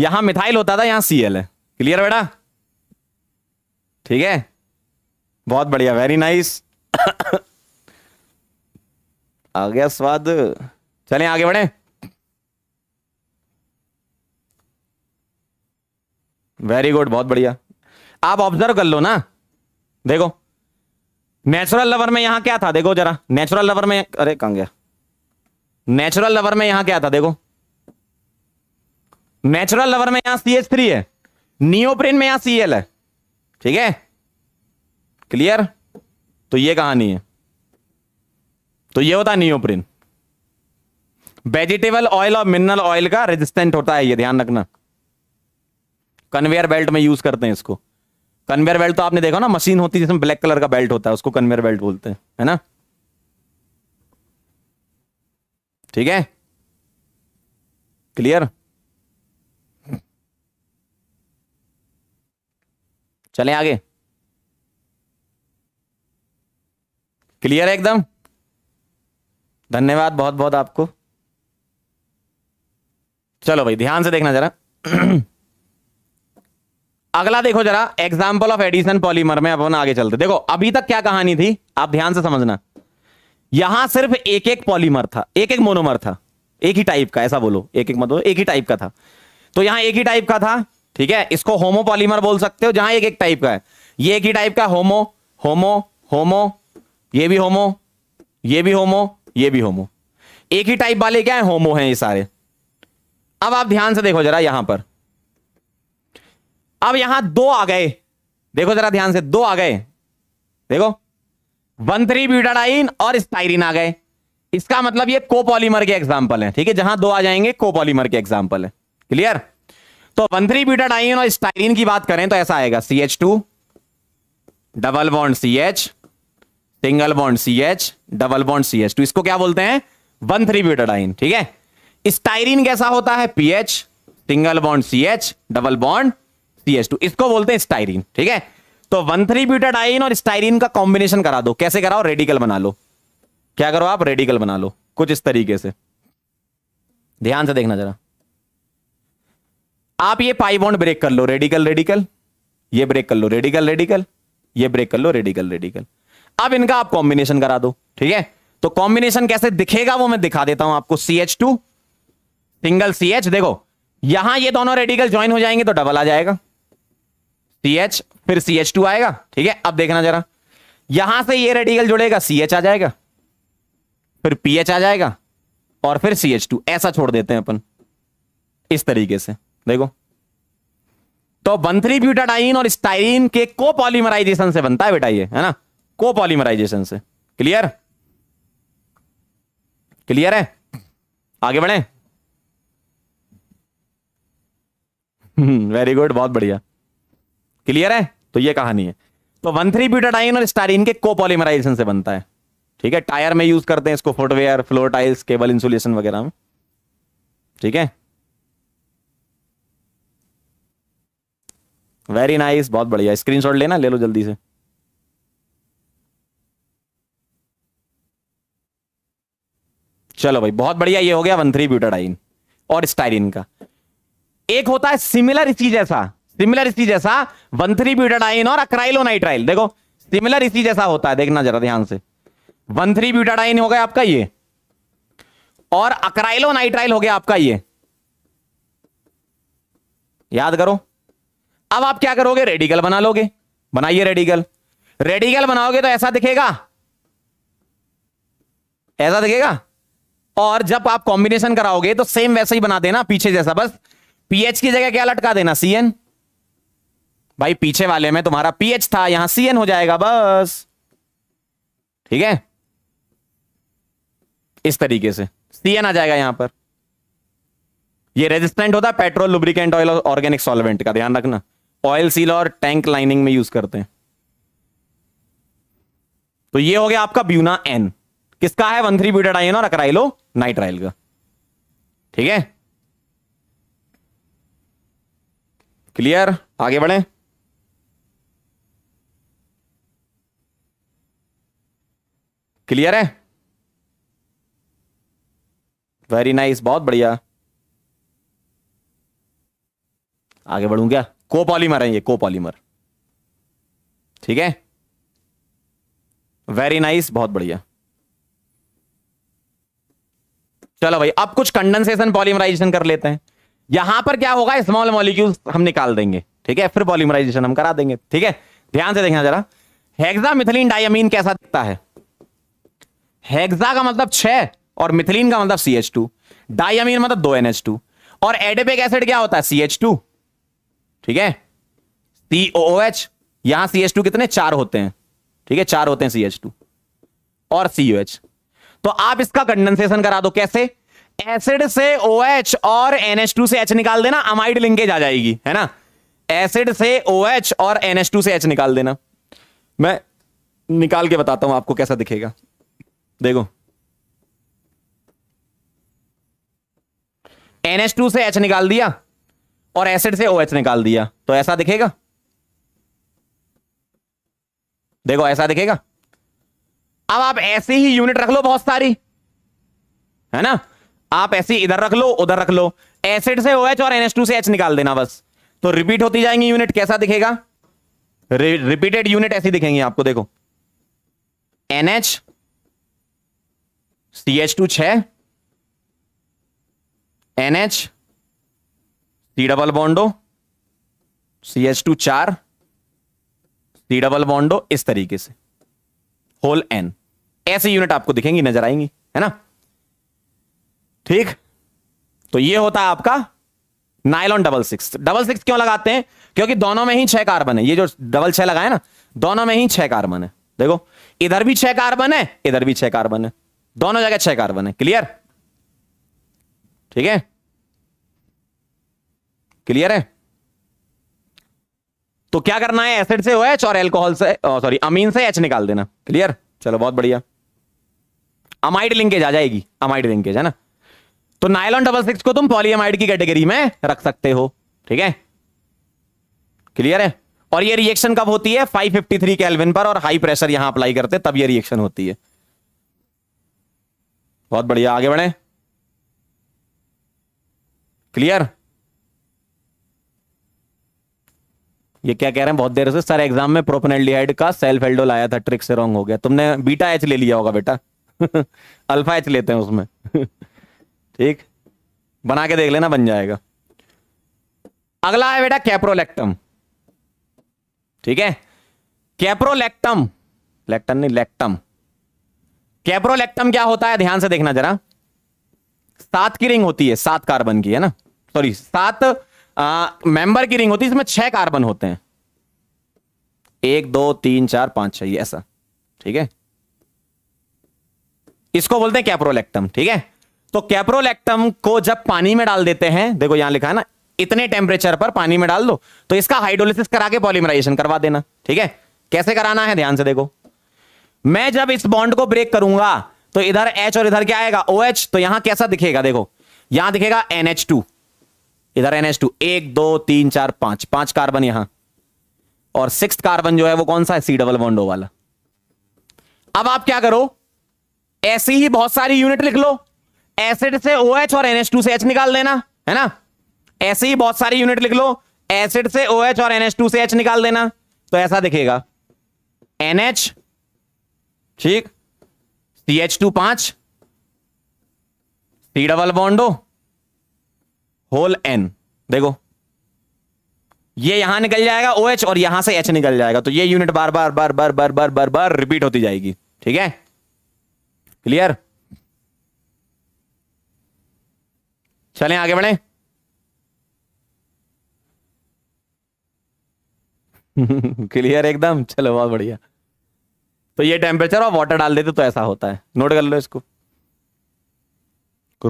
यहां मिथाइल होता था यहां सीएल है क्लियर बेटा ठीक है बहुत बढ़िया वेरी नाइस आ गया स्वाद चले आगे बढ़े वेरी गुड बहुत बढ़िया आप ऑब्जर्व कर लो ना देखो नेचुरल लवर में यहां क्या था देखो जरा नेचुरल लवर में अरे कहा गया नेचुरल लवर में यहां क्या था देखो नेचुरल लवर में यहां सी एच थ्री है नियोप्रिन में यहां सीएल है ठीक है क्लियर तो ये कहानी है तो ये होता नियोप्रिन वेजिटेबल ऑयल और मिनरल ऑयल का रेजिस्टेंट होता है ये ध्यान रखना कन्वेयर बेल्ट में यूज करते हैं इसको कन्वेयर बेल्ट तो आपने देखा ना मशीन होती है जिसमें ब्लैक कलर का बेल्ट होता है उसको कन्वेयर बेल्ट बोलते हैं है ना ठीक है क्लियर चले आगे क्लियर है एकदम धन्यवाद बहुत बहुत आपको चलो भाई ध्यान से देखना जरा अगला देखो जरा एग्जाम्पल ऑफ एडिशन पॉलीमर में अपन आगे चलते देखो अभी तक क्या कहानी थी आप ध्यान से समझना यहां सिर्फ एक एक पॉलीमर था एक एक मोनोमर था एक ही टाइप का ऐसा बोलो एक एक मतलब एक ही टाइप का था तो यहां एक ही टाइप का था ठीक है इसको होमो पॉलीमर बोल सकते हो जहां एक एक टाइप का है ये एक ही टाइप का होमो होमो होमो ये भी होमो ये भी होमो ये भी होमो एक ही टाइप वाले क्या है होमो हैं ये सारे अब आप ध्यान से देखो जरा यहां पर अब यहां दो आ गए देखो जरा ध्यान से दो आ गए देखो वन थ्री ब्यूटाडाइन और स्टाइरिन आ गए इसका मतलब ये कोपॉलीमर के एग्जाम्पल है ठीक है जहां दो आ जाएंगे कोपॉलीमर के एग्जाम्पल है क्लियर तो वन थ्री ब्यूटाडाइन और स्टाइरिन की बात करें तो ऐसा आएगा C H two double bond C H single bond C H double bond C H two इसको क्या बोलते हैं वन थ्री ब्यूटाडाइन ठीक है स्टाइरिन कैसा होता है Ph single bond C H double bond C H two इसको बोलते हैं स्टाइरिन ठीक है तो वन थ्री ब्यूटाडाइन और स्टाइरिन का कॉम्बिनेशन करा दो कैसे कराओ रेडिकल बना लो क्या करो आप रेडिकल बना लो कुछ इस तरीके से ध्यान से देखना जरा आप ये पाई बॉन्ड ब्रेक कर लो रेडिकल रेडिकल ये ब्रेक कर लो रेडिकल रेडिकल ये ब्रेक कर लो रेडिकल रेडिकल अब इनका आप कॉम्बिनेशन करा दो ठीक है तो कॉम्बिनेशन कैसे दिखेगा वो मैं दिखा देता हूं आपको C H two single C H देखो यहां ये दोनों रेडिकल ज्वाइन हो जाएंगे तो डबल आ जाएगा सी एच फिर सी एच टू आएगा ठीक है अब देखना जरा यहां से ये रेडिकल जुड़ेगा सी एच आ जाएगा फिर पी एच आ जाएगा और फिर सी एच टू ऐसा छोड़ देते हैं अपन इस तरीके से देखो तो बंथरी ब्यूटाडाइन और स्टाइरीन के को पॉलीमराइजेशन से बनता है बेटा ये है ना कोपॉलीमराइजेशन से क्लियर क्लियर है आगे बढ़े वेरी गुड बहुत बढ़िया क्लियर है तो ये कहानी है तो वन थ्री ब्यूटाडाइन और स्टारिन के कोपॉलीमराइजेशन से बनता है ठीक है टायर में यूज करते हैं इसको footwear floor tiles cable insulation वगैरह में ठीक है वेरी नाइस nice, बहुत बढ़िया स्क्रीनशॉट लेना ले लो जल्दी से चलो भाई बहुत बढ़िया ये हो गया वन थ्री ब्यूटाडाइन और स्टाइरिन का एक होता है सिमिलर इसी जैसा सिमिलर इसी जैसा वन थ्री ब्यूटाडाइन और नाइट्राइल देखो सिमिलर इसी जैसा होता है देखना जरा ध्यान से वन थ्री ब्यूटाडाइन हो गया आपका ये और अक्राइलो नाइट्राइल हो गया आपका ये याद करो अब आप क्या करोगे रेडिकल बना लोगे बनाइए रेडिकल रेडिकल बनाओगे तो ऐसा दिखेगा ऐसा दिखेगा और जब आप कॉम्बिनेशन कराओगे तो सेम वैसे ही बना देना पीछे जैसा बस पीएच की जगह क्या लटका देना सी भाई पीछे वाले में तुम्हारा पीएच था यहां सीएन हो जाएगा बस ठीक है इस तरीके से सीएन आ जाएगा यहां पर ये रेजिस्टेंट होता है पेट्रोल लुब्रिकेंट ऑयल और ऑर्गेनिक सॉल्वेंट का ध्यान रखना ऑयल सील और टैंक लाइनिंग में यूज करते हैं तो ये हो गया आपका ब्यूना एन किसका है वन थ्री ब्यूटाडाइन और अक्राइलो नाइट्राइल का ठीक है क्लियर आगे बढ़े क्लियर है वेरी नाइस nice, बहुत बढ़िया आगे बढ़ूं क्या कोपॉलीमर है ये कोपॉलीमर ठीक है वेरी नाइस बहुत बढ़िया चलो भाई अब कुछ कंडेंसेशन पॉलीमराइजेशन कर लेते हैं यहां पर क्या होगा स्मॉल मॉलिक्यूल हम निकाल देंगे ठीक है फिर पॉलीमराइजेशन हम करा देंगे ठीक है ध्यान से देखना जरा हेक्सा मिथिलीन डायमीन कैसा दिखता है हेक्सा का मतलब छ और मिथिलीन का मतलब सी एच टू डायमीन मतलब दो एन एच टू और एडेपिक एसिड क्या होता है सी एच टू ठीक है सी ओ एच यहां सी एच टू कितने चार होते हैं ठीक है चार होते हैं सी एच टू और सी एच तो आप इसका कंडेंसेशन करा दो कैसे एसिड से ओ OH और एनएच से एच निकाल देना अमाइड लिंकेज आ जाएगी है ना एसिड से ओ OH और एनएच से एच निकाल देना मैं निकाल के बताता हूं आपको कैसा दिखेगा देखो एनएच से एच निकाल दिया और एसिड से ओ OH निकाल दिया तो ऐसा दिखेगा देखो ऐसा दिखेगा अब आप ऐसे ही यूनिट रख लो बहुत सारी है ना आप ऐसी इधर रख लो उधर रख लो एसिड से OH और NH2 से H निकाल देना बस तो रिपीट होती जाएंगी यूनिट कैसा दिखेगा रिपीटेड यूनिट ऐसी दिखेंगी आपको देखो NH टू छह NH सी डबल बॉन्डो सी एच टू चार सी डबल बॉन्डो इस तरीके से होल एन ऐसे यूनिट आपको दिखेंगी नजर आएंगी है ना ठीक तो ये होता है आपका nylon double six double six क्यों लगाते हैं क्योंकि दोनों में ही छह कार्बन है ये जो डबल छह लगाए ना दोनों में ही छह कार्बन है देखो इधर भी छह कार्बन है इधर भी छह कार्बन है दोनों जगह छह कार्बन है क्लियर ठीक है क्लियर है तो क्या करना है एसिड से ओएच और एल्कोहल से सॉरी अमीन से एच निकाल देना क्लियर चलो बहुत बढ़िया अमाइड लिंकेज आ जाएगी अमाइड लिंकेज है ना तो नाइलॉन डबल सिक्स को तुम पॉलीअमाइड की कैटेगरी में रख सकते हो ठीक है क्लियर है और ये रिएक्शन कब होती है 553 केल्विन पर और हाई प्रेशर यहां अप्लाई करते तब ये रिएक्शन होती है बहुत बढ़िया आगे बढ़े क्लियर ये क्या कह रहे हैं बहुत देर से सर एग्जाम में प्रोपनेल्डिहाइड का सेल्फ एल्डोल आया था ट्रिक से रॉन्ग हो गया तुमने बीटा एच ले लिया होगा बेटा अल्फा एच लेते हैं उसमें ठीक बना के देख लेना बन जाएगा अगला है बेटा कैप्रोलेक्टम ठीक है कैप्रोलेक्टम लेक्टम नहीं लेक्टम कैप्रोलेक्टम क्या होता है ध्यान से देखना जरा सात की रिंग होती है सात कार्बन की है ना सॉरी सात मेंबर की रिंग होती है इसमें छह कार्बन होते हैं एक दो तीन चार पांच छह ऐसा ठीक है इसको बोलते हैं कैप्रोलेक्टम ठीक है तो कैप्रोलेक्टम को जब पानी में डाल देते हैं देखो यहां लिखा है ना इतने टेम्परेचर पर पानी में डाल दो तो इसका हाइड्रोलिसिस करा के पॉलीमराइजेशन करवा देना ठीक है कैसे कराना है ध्यान से देखो मैं जब इस बॉन्ड को ब्रेक करूंगा तो इधर एच और इधर क्या आएगा ओ OH, तो यहां कैसा दिखेगा देखो यहां दिखेगा एनएच टू इधर एन एच टू एक दो तीन चार पांच पांच कार्बन यहां और सिक्स कार्बन जो है वो कौन सा है सी डबल बॉन्डो वाला अब आप क्या करो ऐसी ही बहुत सारी यूनिट लिख लो एसिड से ओ OH और टू से एच निकाल देना है ना ऐसी ही बहुत सारी यूनिट लिख लो एसिड से ओ OH और टू से एच निकाल देना तो ऐसा दिखेगा एनएच ठीक सी एच टू पांच C double bond O whole N देखो ये यहां निकल जाएगा ओ OH और यहां से एच निकल जाएगा तो ये यूनिट बार बार बार बार बार बार बार बार रिपीट होती जाएगी ठीक है क्लियर चलें आगे बढ़े क्लियर एकदम चलो बहुत बढ़िया तो ये टेम्परेचर और वाटर डाल देते तो ऐसा होता है नोट कर लो इसको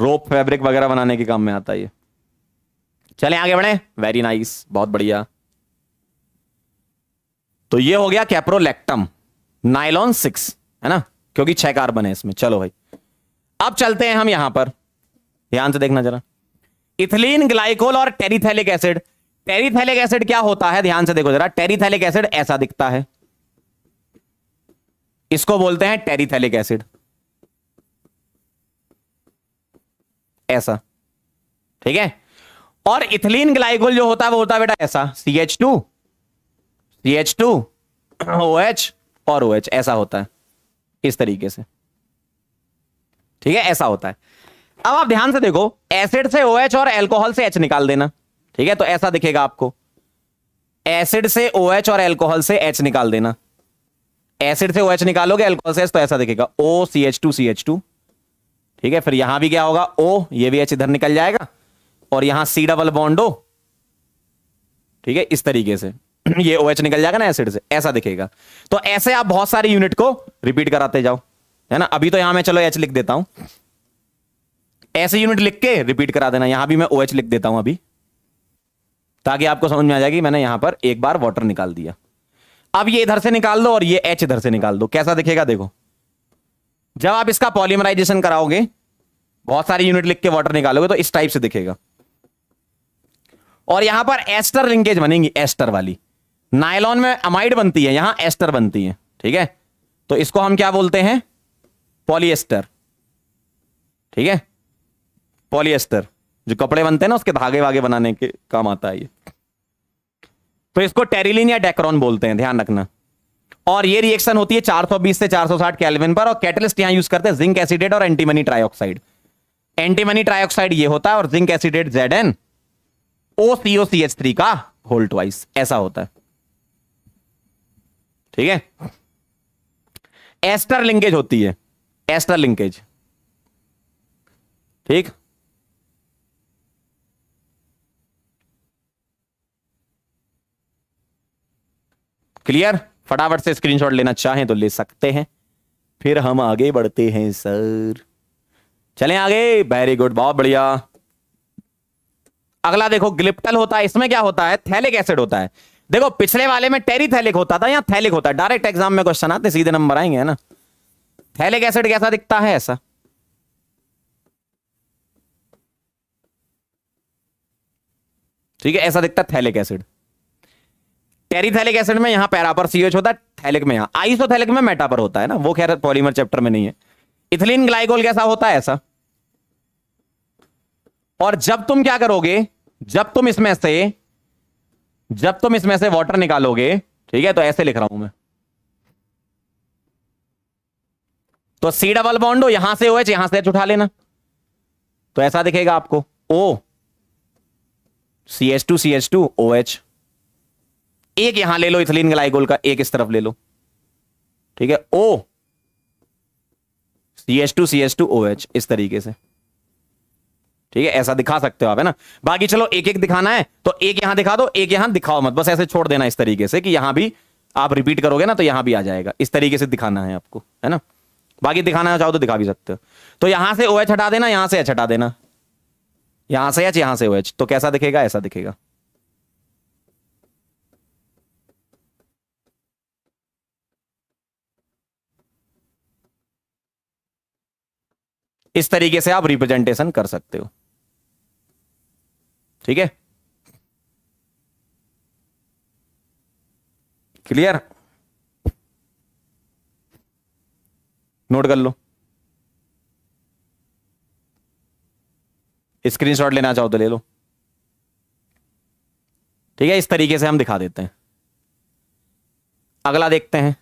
रोप फैब्रिक वगैरह बनाने के काम में आता है ये चले आगे बढ़े वेरी नाइस बहुत बढ़िया तो ये हो गया कैप्रोलेक्टम नाइलॉन सिक्स है ना क्योंकि छह कार्बन है इसमें चलो भाई अब चलते हैं हम यहां पर ध्यान से देखना जरा इथिलीन ग्लाइकोल और टेरिथैलिक एसिड टेरिथैलिक एसिड क्या होता है ध्यान से देखो जरा टेरिथैलिक एसिड ऐसा दिखता है इसको बोलते हैं टेरिथैलिक एसिड ऐसा ठीक है और इथिलीन ग्लाइकोल जो होता है वो होता है बेटा ऐसा C H two C H two O H और ओ एच ऐसा होता है इस तरीके से ठीक है ऐसा होता है अब आप ध्यान से देखो एसिड से ओ एच और एल्कोहल से एच निकाल देना ठीक है तो ऐसा दिखेगा आपको एसिड से ओ एच और एल्कोहल से एच निकाल देना एसिड से ओ एच निकालोगे एल्कोहल से एच तो ऐसा दिखेगा O C H two C H two ठीक है फिर यहां भी क्या होगा ओ ये भी एच इधर निकल जाएगा और यहां सी डबल बॉन्डो ठीक है इस तरीके से ये ओ OH निकल जाएगा ना एसिड से ऐसा दिखेगा तो ऐसे आप बहुत सारी यूनिट को रिपीट कराते जाओ है ना अभी तो यहां मैं चलो एच लिख देता हूं ऐसे यूनिट लिख के रिपीट करा देना यहां भी मैं ओ OH लिख देता हूं अभी ताकि आपको समझ में आ जाएगी मैंने यहां पर एक बार वाटर निकाल दिया अब ये इधर से निकाल दो और ये एच इधर से निकाल दो कैसा दिखेगा देखो जब आप इसका पॉलीमराइजेशन कराओगे बहुत सारी यूनिट लिख के वाटर निकालोगे तो इस टाइप से दिखेगा और यहां पर एस्टर लिंकेज बनेंगी एस्टर वाली नायलॉन में अमाइड बनती है यहां एस्टर बनती है ठीक है तो इसको हम क्या बोलते हैं पॉलिएस्टर ठीक है पॉलिएस्टर जो कपड़े बनते हैं ना उसके धागे वागे बनाने के काम आता है ये तो इसको टेरिलिन या डेक्रॉन बोलते हैं ध्यान रखना और ये रिएक्शन होती है 420 से 460 कैलविन पर और कैटलिस्ट यहां यूज करते हैं जिंक एसिडेट और एंटीमनी ट्राइऑक्साइड एंटीमनी ट्राइऑक्साइड ये होता है और zinc acetate Z N O CO C H three का होल ट्वाइस ऐसा होता है ठीक है एस्टर लिंकेज होती है एस्टर लिंकेज ठीक क्लियर फटाफट से स्क्रीनशॉट लेना चाहें तो ले सकते हैं फिर हम आगे बढ़ते हैं सर चलें आगे वेरी गुड बहुत बढ़िया अगला देखो ग्लिप्टल होता है इसमें क्या होता है थैलिक एसिड होता है देखो पिछले वाले में टेरी थैलिक होता था या थैलिक होता है डायरेक्ट एग्जाम में क्वेश्चन आते सीधे नंबर आएंगे ना थैलिक एसिड कैसा दिखता है ऐसा ठीक है ऐसा दिखता है phthalic acid terephthalic acid में यहाँ पैरापर सीएच होता है थैलिक में यहां आईसो थैलिक में मेटापर होता है ना वो खैर पॉलीमर चैप्टर में नहीं है इथिलीन ग्लाइकोल कैसा होता है ऐसा और जब तुम क्या करोगे जब तुम इसमें से जब तुम इसमें से वाटर निकालोगे ठीक है तो ऐसे लिख रहा हूं मैं तो सी डबल बॉन्ड हो यहां से एच OH, यहां से उठा लेना तो ऐसा दिखेगा आपको O C H two C H two O H एक यहां ले लो इथिलीन ग्लाइकोल का एक इस तरफ ले लो ठीक है O C H two C H two O H इस तरीके से ठीक है ऐसा दिखा सकते हो आप है ना बाकी चलो एक एक दिखाना है तो एक यहां दिखा दो एक यहां दिखाओ मत बस ऐसे छोड़ देना इस तरीके से कि यहां भी आप रिपीट करोगे ना तो यहां भी आ जाएगा इस तरीके से दिखाना है आपको है ना बाकी दिखाना चाहो तो दिखा भी सकते हो तो यहां से ओ एच हटा देना यहां से एच हटा देना यहां से एच यहां से ओ एच तो कैसा दिखेगा ऐसा दिखेगा इस तरीके से आप रिप्रेजेंटेशन कर सकते हो ठीक है क्लियर नोट कर लो स्क्रीनशॉट लेना चाहो तो ले लो ठीक है इस तरीके से हम दिखा देते हैं अगला देखते हैं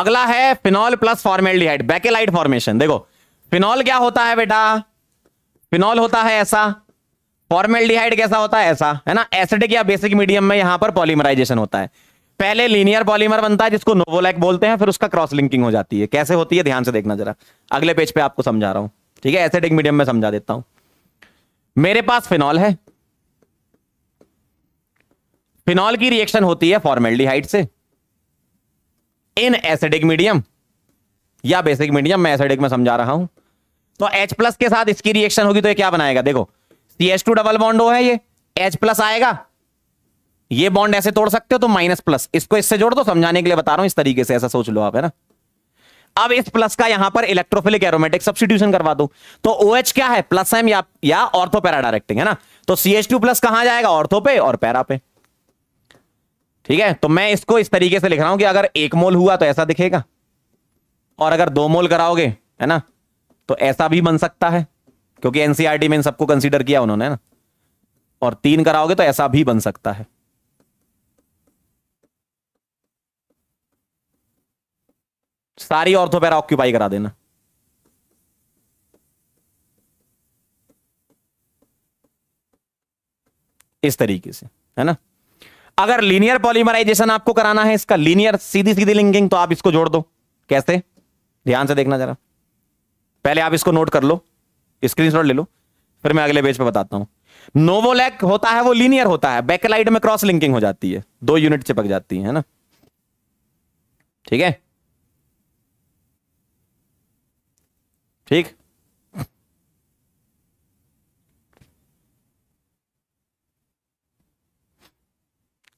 अगला है phenol plus formaldehyde bakelite formation देखो फिनॉल क्या होता है बेटा फिनॉल होता है ऐसा फॉर्मेल्डिहाइड कैसा होता है ऐसा है ना एसिडिक या बेसिक मीडियम में यहां पर पॉलीमराइजेशन होता है पहले लीनियर पॉलीमर बनता है जिसको नोवोलैक बोलते हैं फिर उसका क्रॉस लिंकिंग हो जाती है कैसे होती है ध्यान से देखना जरा अगले पेज पे आपको समझा रहा हूं ठीक है एसिडिक मीडियम में समझा देता हूं मेरे पास फिनॉल है फिनॉल की रिएक्शन होती है फॉर्मेल्डिहाइड से इन एसिडिक मीडियम या बेसिक मीडियम मैं एसिडिक में समझा रहा हूं तो H प्लस के साथ इसकी रिएक्शन होगी तो ये क्या बनाएगा देखो C H two double bond है ये H प्लस आएगा ये बॉन्ड ऐसे तोड़ सकते हो तो माइनस प्लस इसको इससे जोड़ दो समझाने के लिए बता रहा हूं इस तरीके से ऐसा सोच लो आप है ना अब इस प्लस का यहां पर इलेक्ट्रोफिलिक एरोमेटिक सब्सिट्यूशन करवा दो तो ओ OH क्या है प्लस एम या, या ऑर्थो पैरा डायरेक्टिंग है ना तो सी एच टू प्लस कहां जाएगा ऑर्थो पे और पैरा पे ठीक है तो मैं इसको इस तरीके से लिख रहा हूं कि अगर एक मोल हुआ तो ऐसा दिखेगा और अगर दो मोल कराओगे है ना तो ऐसा भी बन सकता है क्योंकि एनसीआरटी e में इन सबको कंसीडर किया उन्होंने ना और तीन कराओगे तो ऐसा भी बन सकता है सारी पैरा ऑक्यूपाई करा देना इस तरीके से है ना अगर लीनियर पॉलीमराइजेशन आपको कराना है इसका लीनियर सीधी सीधी लिंकिंग तो आप इसको जोड़ दो कैसे ध्यान से देखना जरा पहले आप इसको नोट कर लो स्क्रीनशॉट ले लो फिर मैं अगले पेज पे बताता हूं नोवोलैक होता है वो लीनियर होता है बैकलाइट में क्रॉस लिंकिंग हो जाती है दो यूनिट चिपक जाती है ना ठीक है ठीक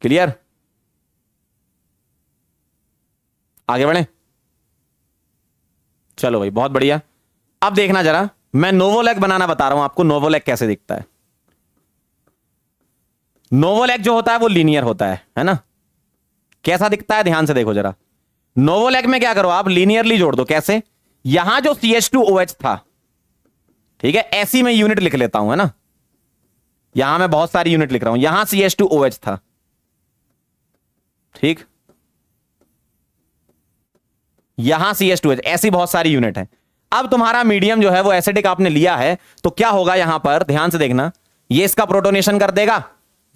क्लियर आगे बढ़े चलो भाई बहुत बढ़िया अब देखना जरा मैं नोवोलैक बनाना बता रहा हूं आपको नोवोलैक कैसे दिखता है नोवोलैक जो होता है वो लीनियर होता है है ना कैसा दिखता है ध्यान से देखो जरा नोवोलैक में क्या करो आप लीनियरली जोड़ दो कैसे यहां जो C H two O H था ठीक है ऐसी में यूनिट लिख लेता हूं है ना यहां मैं बहुत सारी यूनिट लिख रहा हूं यहां C H two O H था ठीक यहां सी एच टू एच ऐसी बहुत सारी यूनिट है अब तुम्हारा मीडियम जो है वो एसिडिक आपने लिया है तो क्या होगा यहां पर ध्यान से देखना ये इसका प्रोटोनेशन कर देगा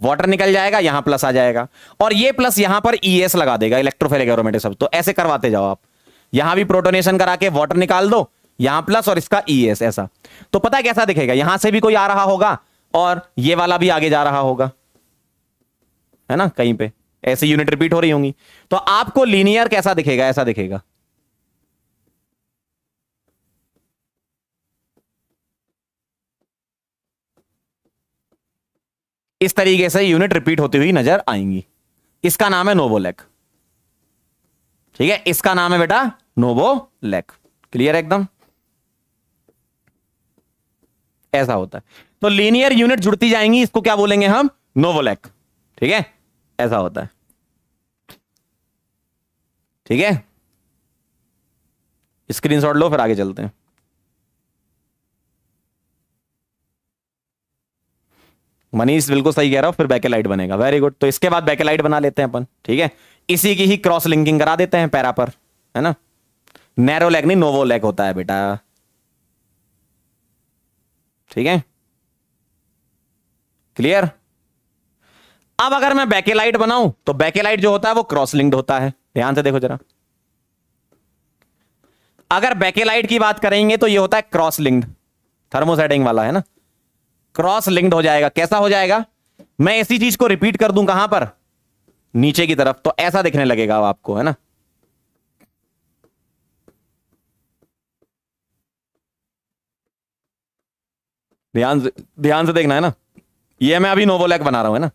वाटर निकल जाएगा यहां प्लस आ जाएगा और ये प्लस यहां पर ईएस e लगा देगा इलेक्ट्रोफेलिक सब तो ऐसे करवाते जाओ आप यहां भी प्रोटोनेशन करा के वाटर निकाल दो यहां प्लस और इसका ईएस e ऐसा तो पता कैसा दिखेगा यहां से भी कोई आ रहा होगा और ये वाला भी आगे जा रहा होगा है ना कहीं पे ऐसे यूनिट रिपीट हो रही होंगी तो आपको लीनियर कैसा दिखेगा ऐसा दिखेगा इस तरीके से यूनिट रिपीट होती हुई नजर आएंगी इसका नाम है नोवोलेक ठीक है इसका नाम है बेटा लेक क्लियर एकदम ऐसा होता है तो लीनियर यूनिट जुड़ती जाएंगी इसको क्या बोलेंगे हम नोवोलेक ठीक है ऐसा होता है ठीक है स्क्रीनशॉट लो फिर आगे चलते हैं मनीष बिल्कुल सही कह रहा हो फिर बैकेलाइट बनेगा वेरी गुड तो इसके बाद बैकेलाइट बना लेते हैं अपन ठीक है इसी की ही क्रॉस लिंकिंग करा देते हैं पैरा पर है ना नैरो लेग नहीं नोवो लेग होता है बेटा ठीक है क्लियर अब अगर मैं बैकेलाइट बनाऊं तो बैकेलाइट जो होता है वो क्रॉस लिंक्ड होता है ध्यान से देखो जरा अगर बैकेलाइट की बात करेंगे तो ये होता है क्रॉस लिंक्ड थर्मोसेटिंग वाला है ना क्रॉस लिंक्ड हो जाएगा कैसा हो जाएगा मैं इसी चीज को रिपीट कर दूं कहां पर नीचे की तरफ तो ऐसा दिखने लगेगा आपको है ना ध्यान से ध्यान से देखना है ना ये मैं अभी नोवोलैक बना रहा हूं है ना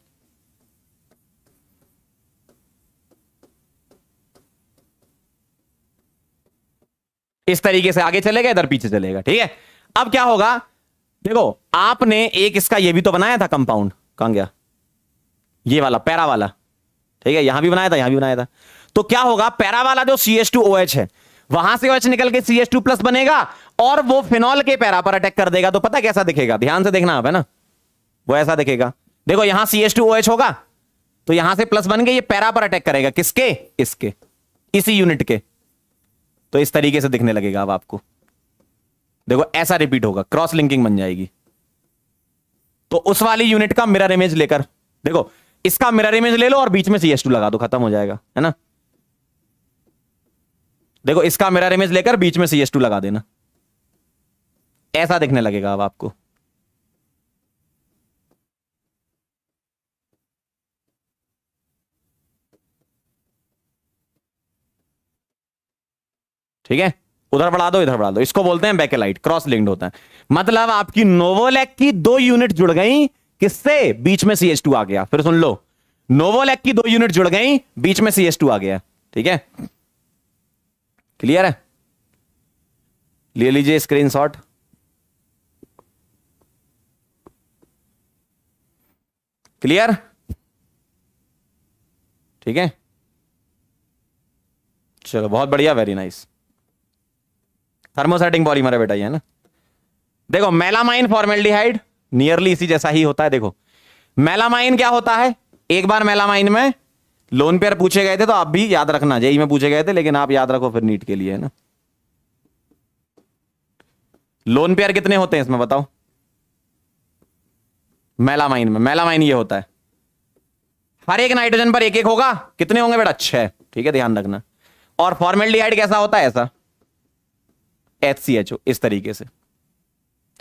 इस तरीके से आगे चलेगा इधर पीछे चलेगा ठीक है अब क्या होगा देखो आपने एक इसका ये भी तो बनाया था कंपाउंड कहां गया ये वाला पैरा वाला ठीक है यहां भी बनाया था यहां भी बनाया था तो क्या होगा पैरा वाला जो C S two O H है वहां से OH निकल के सी टू प्लस बनेगा और वो फिनॉल के पैरा पर अटैक कर देगा तो पता कैसा दिखेगा ध्यान से देखना आप है ना वो ऐसा दिखेगा देखो यहां C S two O H होगा तो यहां से प्लस बन के ये पैरा पर अटैक करेगा किसके इसके इसी यूनिट के तो इस तरीके से दिखने लगेगा अब आपको देखो ऐसा रिपीट होगा क्रॉस लिंकिंग बन जाएगी तो उस वाली यूनिट का मिरर इमेज लेकर देखो इसका मिरर इमेज ले लो और बीच में सी लगा दो खत्म हो जाएगा है ना देखो इसका मिरर इमेज लेकर बीच में सी लगा देना ऐसा दिखने लगेगा अब आपको ठीक है उधर बढ़ा दो इधर बढ़ा दो इसको बोलते हैं बैकेलाइट क्रॉस लिंक्ड होता है मतलब आपकी नोवोलैक की दो यूनिट जुड़ गई किससे बीच में सी आ गया फिर सुन लो नोवोलैक की दो यूनिट जुड़ गई बीच में सी आ गया ठीक है क्लियर है ले लीजिए स्क्रीन क्लियर ठीक है चलो बहुत बढ़िया very nice nice. Thermosetting polymer है बेटा ये ना देखो मेलामाइन फॉर्मेल्डिहाइड नियरली इसी जैसा ही होता है देखो मेलामाइन क्या होता है एक बार मेलामाइन में लोन पेयर पूछे गए थे तो आप भी याद रखना जेई में पूछे गए थे लेकिन आप याद रखो फिर नीट के लिए है ना लोन पेयर कितने होते हैं इसमें बताओ मेलामाइन में मेलामाइन ये होता है हर एक नाइट्रोजन पर एक एक होगा कितने होंगे बेटा छह ठीक है ध्यान रखना और फॉर्मेल्डिहाइड कैसा होता है ऐसा एच सी एच ओ इस तरीके से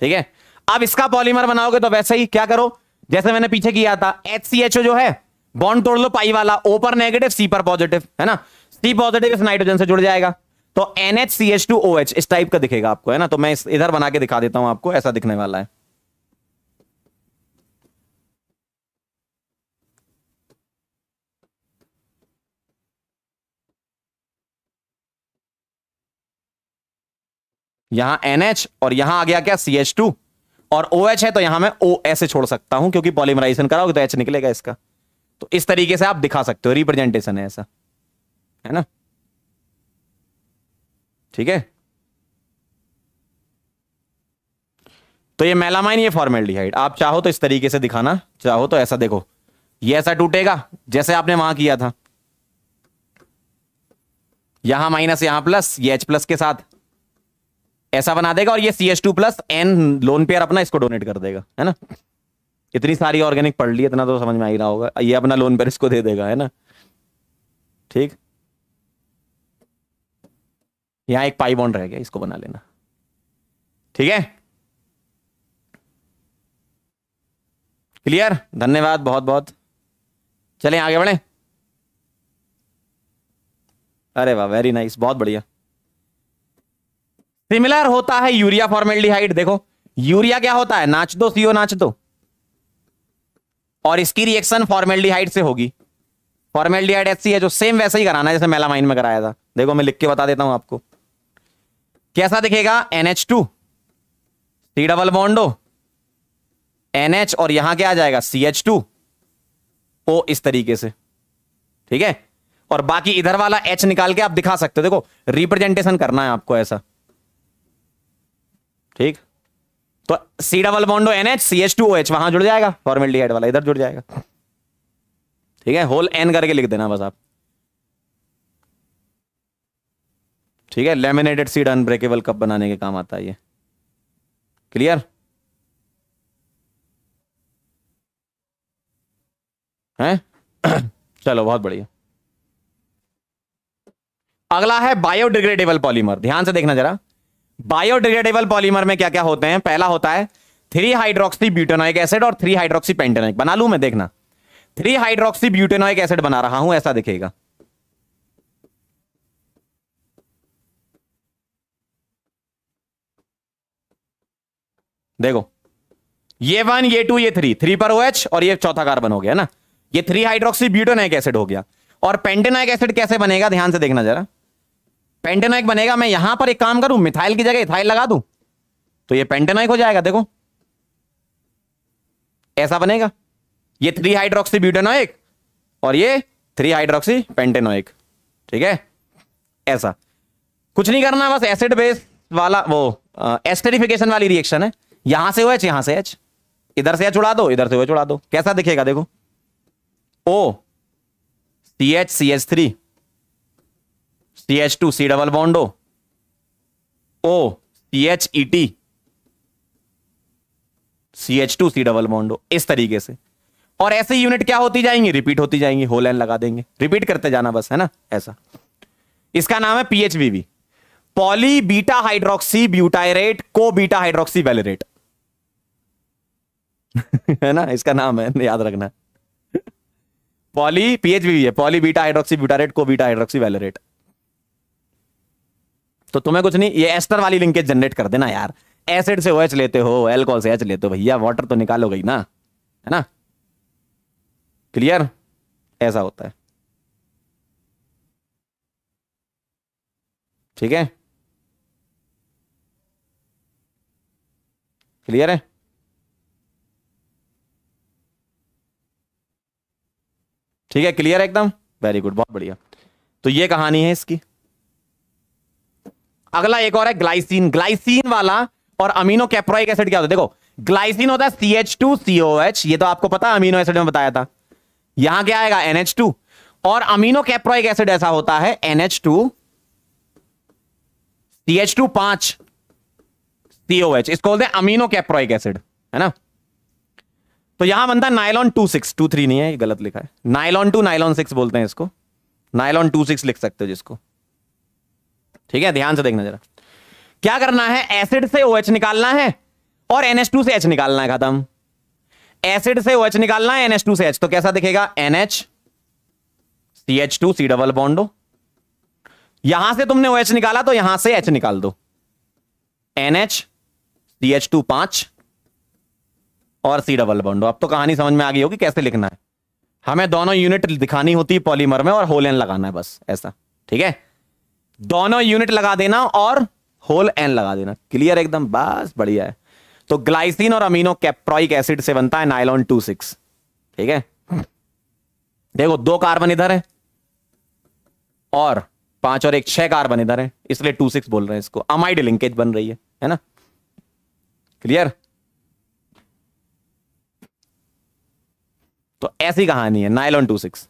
ठीक है अब इसका पॉलीमर बनाओगे तो वैसे ही क्या करो जैसे मैंने पीछे किया था एच सी एच ओ जो है बॉन्ड तोड़ लो पाई वाला ओ पर नेगेटिव सी पर पॉजिटिव है ना सी पॉजिटिव इस नाइट्रोजन से जुड़ जाएगा तो NH C H two O H इस टाइप का दिखेगा आपको है ना तो मैं इधर बना के दिखा देता हूं आपको ऐसा दिखने वाला है यहां एनएच और यहां आ गया क्या सी एच टू और ओ OH है तो यहां मैं ओ ऐसे छोड़ सकता हूं क्योंकि पॉलीमराइजेशन कराओगे तो एच निकलेगा इसका तो इस तरीके से आप दिखा सकते हो रिप्रेजेंटेशन है ऐसा है ना ठीक है तो ये मेलामाइन ये फॉर्मेल्डिहाइड आप चाहो तो इस तरीके से दिखाना चाहो तो ऐसा देखो ये ऐसा टूटेगा जैसे आपने वहां किया था यहां माइनस यहां प्लस ये एच प्लस के साथ ऐसा बना देगा और ये C S two plus N lone pair अपना इसको डोनेट कर देगा है ना इतनी सारी ऑर्गेनिक पढ़ ली इतना तो समझ में आ ही रहा होगा ये अपना लोन पेयर इसको दे देगा है ना ठीक यहां एक पाई बॉन्ड रह गया इसको बना लेना ठीक है क्लियर धन्यवाद बहुत बहुत चलें आगे बढ़े अरे वाह वेरी नाइस बहुत बढ़िया सिमिलर होता है यूरिया फॉर्मेल्डिहाइड देखो यूरिया क्या होता है नाच दो सीओ नाच दो और इसकी रिएक्शन फॉर्मेल्डिहाइड से होगी फॉर्मेल्डिहाइड ऐसी है जो सेम वैसे ही कराना है जैसे मेलामाइन में कराया था देखो मैं लिख के बता देता हूं आपको कैसा दिखेगा NH two C double bond O NH और यहां क्या आ जाएगा सी एच टू ओ इस तरीके से ठीक है और बाकी इधर वाला एच निकाल के आप दिखा सकते हो देखो रिप्रेजेंटेशन करना है आपको ऐसा ठीक तो C double bond O N H C H two O H वहां जुड़ जाएगा फॉर्मेलिटी वाला इधर जुड़ जाएगा ठीक है होल एन करके लिख देना बस आप ठीक है लेमिनेटेड सीड अनब्रेकेबल कप बनाने के काम आता है ये क्लियर हैं चलो बहुत बढ़िया अगला है बायोडिग्रेडेबल पॉलीमर ध्यान से देखना जरा बायोडिग्रेडेबल पॉलीमर में क्या क्या होते हैं पहला होता है थ्री हाइड्रोक्सी ब्यूटेनोइक एसिड और थ्री हाइड्रोक्सी पेंटेनोइक बना लू मैं देखना थ्री हाइड्रोक्सी ब्यूटेनोइक एसिड बना रहा हूं ऐसा दिखेगा देखो ये वन ये टू ये थ्री थ्री पर ओ एच और ये चौथा कार्बन हो गया ना ये थ्री हाइड्रोक्सी ब्यूटेनोइक एसिड हो गया और पेंटेनोइक एसिड कैसे बनेगा ध्यान से देखना जरा पेंटेनाइक बनेगा मैं यहां पर एक काम करूं मिथाइल की जगह इथाइल लगा दू तो ये पेंटेनाइक हो जाएगा देखो ऐसा बनेगा ये थ्री हाइड्रोक्सी ब्यूटेनोइक और ये थ्री हाइड्रोक्सी पेंटेनोइक ठीक है ऐसा कुछ नहीं करना बस एसिड बेस वाला वो एस्टेरिफिकेशन वाली रिएक्शन है यहां से एच यहां से एच इधर से एच उड़ा दो इधर से एच उड़ा दो कैसा दिखेगा देखो O C H C H three C H two C double bond O O C H E T C H two C double bond O इस तरीके से और ऐसे यूनिट क्या होती जाएंगी रिपीट होती जाएंगी होल एन लगा देंगे रिपीट करते जाना बस है ना ऐसा इसका नाम है PHBV poly beta hydroxy butyrate co beta hydroxy valerate है ना इसका नाम है याद रखना पॉली पीएचबीबी है poly beta hydroxy butyrate co beta hydroxy valerate तो तुम्हें कुछ नहीं ये एस्टर वाली लिंकेज जनरेट कर देना यार एसिड से ओएच लेते हो एल्कोहल से एच लेते हो भैया वाटर तो निकालो गई ना है ना क्लियर ऐसा होता है ठीक है क्लियर है ठीक है क्लियर है एकदम वेरी गुड बहुत बढ़िया तो ये कहानी है इसकी अगला एक और है ग्लाइसिन ग्लाइसिन वाला और अमीनो कैप्रोइक एसिड क्या होता है देखो ग्लाइसिन होता है C H two CO H ये तो आपको पता अमीनो एसिड में बताया था यहां क्या आएगा एनएच टू और अमीनो कैप्रोइक एसिड ऐसा होता है NH two C H two पांच सीओ एच इसको बोलते हैं अमीनो कैप्रोइक एसिड है ना तो यहां बनता है nylon two six two three नहीं है ये गलत लिखा है नाइलॉन टू नाइलॉन सिक्स बोलते हैं इसको नाइलॉन टू सिक्स लिख सकते हो जिसको ठीक है ध्यान से देखना जरा क्या करना है एसिड से OH निकालना है और एनएच टू से एच निकालना है खत्म एसिड से OH निकालना है एनएच टू से एच तो कैसा दिखेगा NH C H two C double bond O यहां से तुमने OH निकाला तो यहां से एच निकाल दो एनएच सी एच टू पांच और सी डबल बॉन्डो अब तो कहानी समझ में आ गई होगी कैसे लिखना है हमें दोनों यूनिट दिखानी होती है पॉलीमर में और एन लगाना है बस ऐसा ठीक है दोनों यूनिट लगा देना और होल एन लगा देना क्लियर एकदम बस बढ़िया है तो ग्लाइसिन और अमीनो कैप्रोइक एसिड से बनता है नाइलॉन टू सिक्स ठीक है देखो दो कार्बन इधर है और पांच और एक छह कार्बन इधर है इसलिए टू सिक्स बोल रहे हैं इसको अमाइड लिंकेज बन रही है है ना क्लियर तो ऐसी कहानी है नाइलॉन टू सिक्स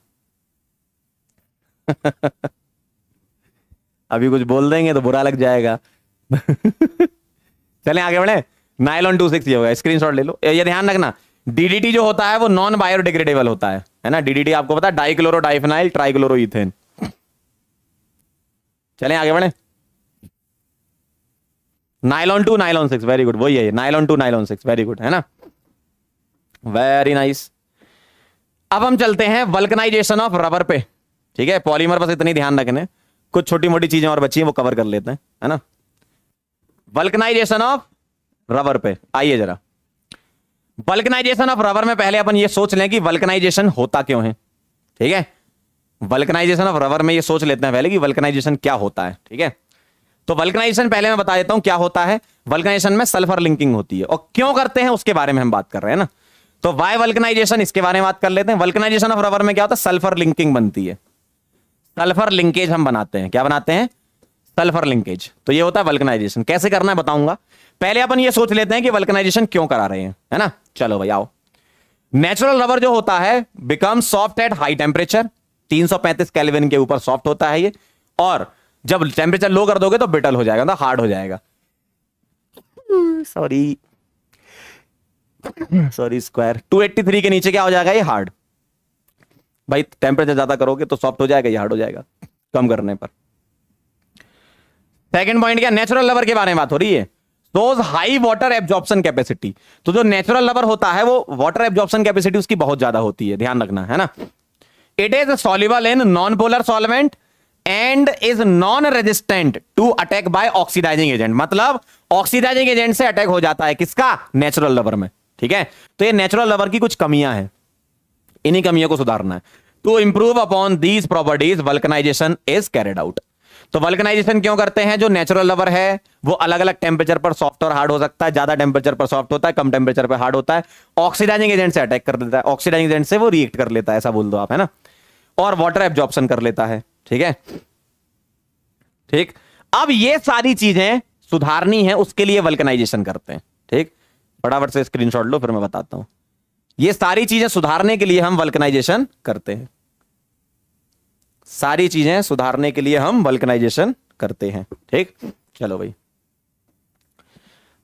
अभी कुछ बोल देंगे तो बुरा लग जाएगा चले आगे बढ़े नाइलॉन टू सिक्स ये होगा स्क्रीन ले लो ये ध्यान रखना डीडीटी जो होता है वो नॉन बायोडिग्रेडेबल होता है है ना डीडीटी आपको पता है डाइक्लोरो डाइफेनाइल ट्राइक्लोरो इथेन चले आगे बढ़े nylon two nylon six very good वही है nylon two nylon six very good है ना वेरी नाइस अब हम चलते हैं वल्कनाइजेशन ऑफ रबर पे ठीक है पॉलीमर बस इतनी ध्यान रखने कुछ छोटी मोटी चीजें और बची हैं वो कवर कर लेते हैं है ना बल्कनाइजेशन ऑफ रबर पे आइए जरा बल्कनाइजेशन ऑफ रबर में पहले अपन ये सोच लें कि वल्कनाइजेशन होता क्यों है ठीक है वल्कनाइजेशन ऑफ रबर में ये सोच लेते हैं पहले कि वल्कनाइजेशन क्या होता है ठीक है तो वल्कनाइजेशन पहले मैं बता देता हूं क्या होता है वल्कनाइजेशन में सल्फर लिंकिंग होती है और क्यों करते हैं उसके बारे में हम बात कर रहे हैं ना तो वाई वल्कनाइजेशन इसके बारे में बात कर लेते हैं वल्कनाइजेशन ऑफ रबर में क्या होता है सल्फर लिंकिंग बनती है सल्फर लिंकेज हम बनाते हैं क्या बनाते हैं सल्फर लिंकेज तो ये होता है वल्कनाइजेशन कैसे करना है बताऊंगा पहले अपन ये सोच लेते हैं कि वल्कनाइजेशन क्यों करा रहे हैं है ना चलो भाई आओ नेचुरल रबर जो होता है become soft at high temperature 335 kelvin के ऊपर सॉफ्ट होता है ये और जब टेम्परेचर लो कर दोगे तो बिटल हो जाएगा ना मतलब हार्ड हो जाएगा सॉरी सॉरी स्क्वायर 283 के नीचे क्या हो जाएगा ये हार्ड भाई टेम्परेचर ज़्यादा करोगे तो सॉफ्ट हो जाएगा या हार्ड हो जाएगा कम करने पर सेकेंड पॉइंट क्या नेचुरल लवर के बारे में बात हो रही है those high water absorption capacity तो जो नेचुरल लवर होता है वो वाटर एब्जॉर्प्शन कैपेसिटी उसकी बहुत ज्यादा होती है ध्यान रखना है ना it is soluble in non polar solvent and is non resistant to attack by oxidizing agent मतलब ऑक्सीडाइजिंग एजेंट से अटैक हो जाता है किसका नेचुरल लवर में ठीक है तो ये नेचुरल लवर की कुछ कमियां हैं इन्हीं कमियों को सुधारना है to improve upon these properties vulcanization is carried out तो वल्कनाइजेशन क्यों करते हैं जो नेचुरल लवर है वो अलग अलग टेम्परेचर पर सॉफ्ट और हार्ड हो सकता है ज्यादा टेम्परेचर पर सॉफ्ट होता है कम टेम्परेचर पर हार्ड होता है ऑक्सीडाइजिंग एजेंट से अटैक कर देता है ऑक्सीडाइजिंग एजेंट से वो रिएक्ट कर लेता है ऐसा बोल दो आप है ना और वाटर एब्जॉर्प्शन कर लेता है ठीक है ठीक अब ये सारी चीजें सुधारनी है उसके लिए वल्कनाइजेशन करते हैं ठीक फटाफट से स्क्रीनशॉट लो फिर मैं बताता हूं ये सारी चीजें सुधारने के लिए हम वल्कनाइजेशन करते हैं सारी चीजें सुधारने के लिए हम वल्कनाइजेशन करते हैं ठीक चलो भाई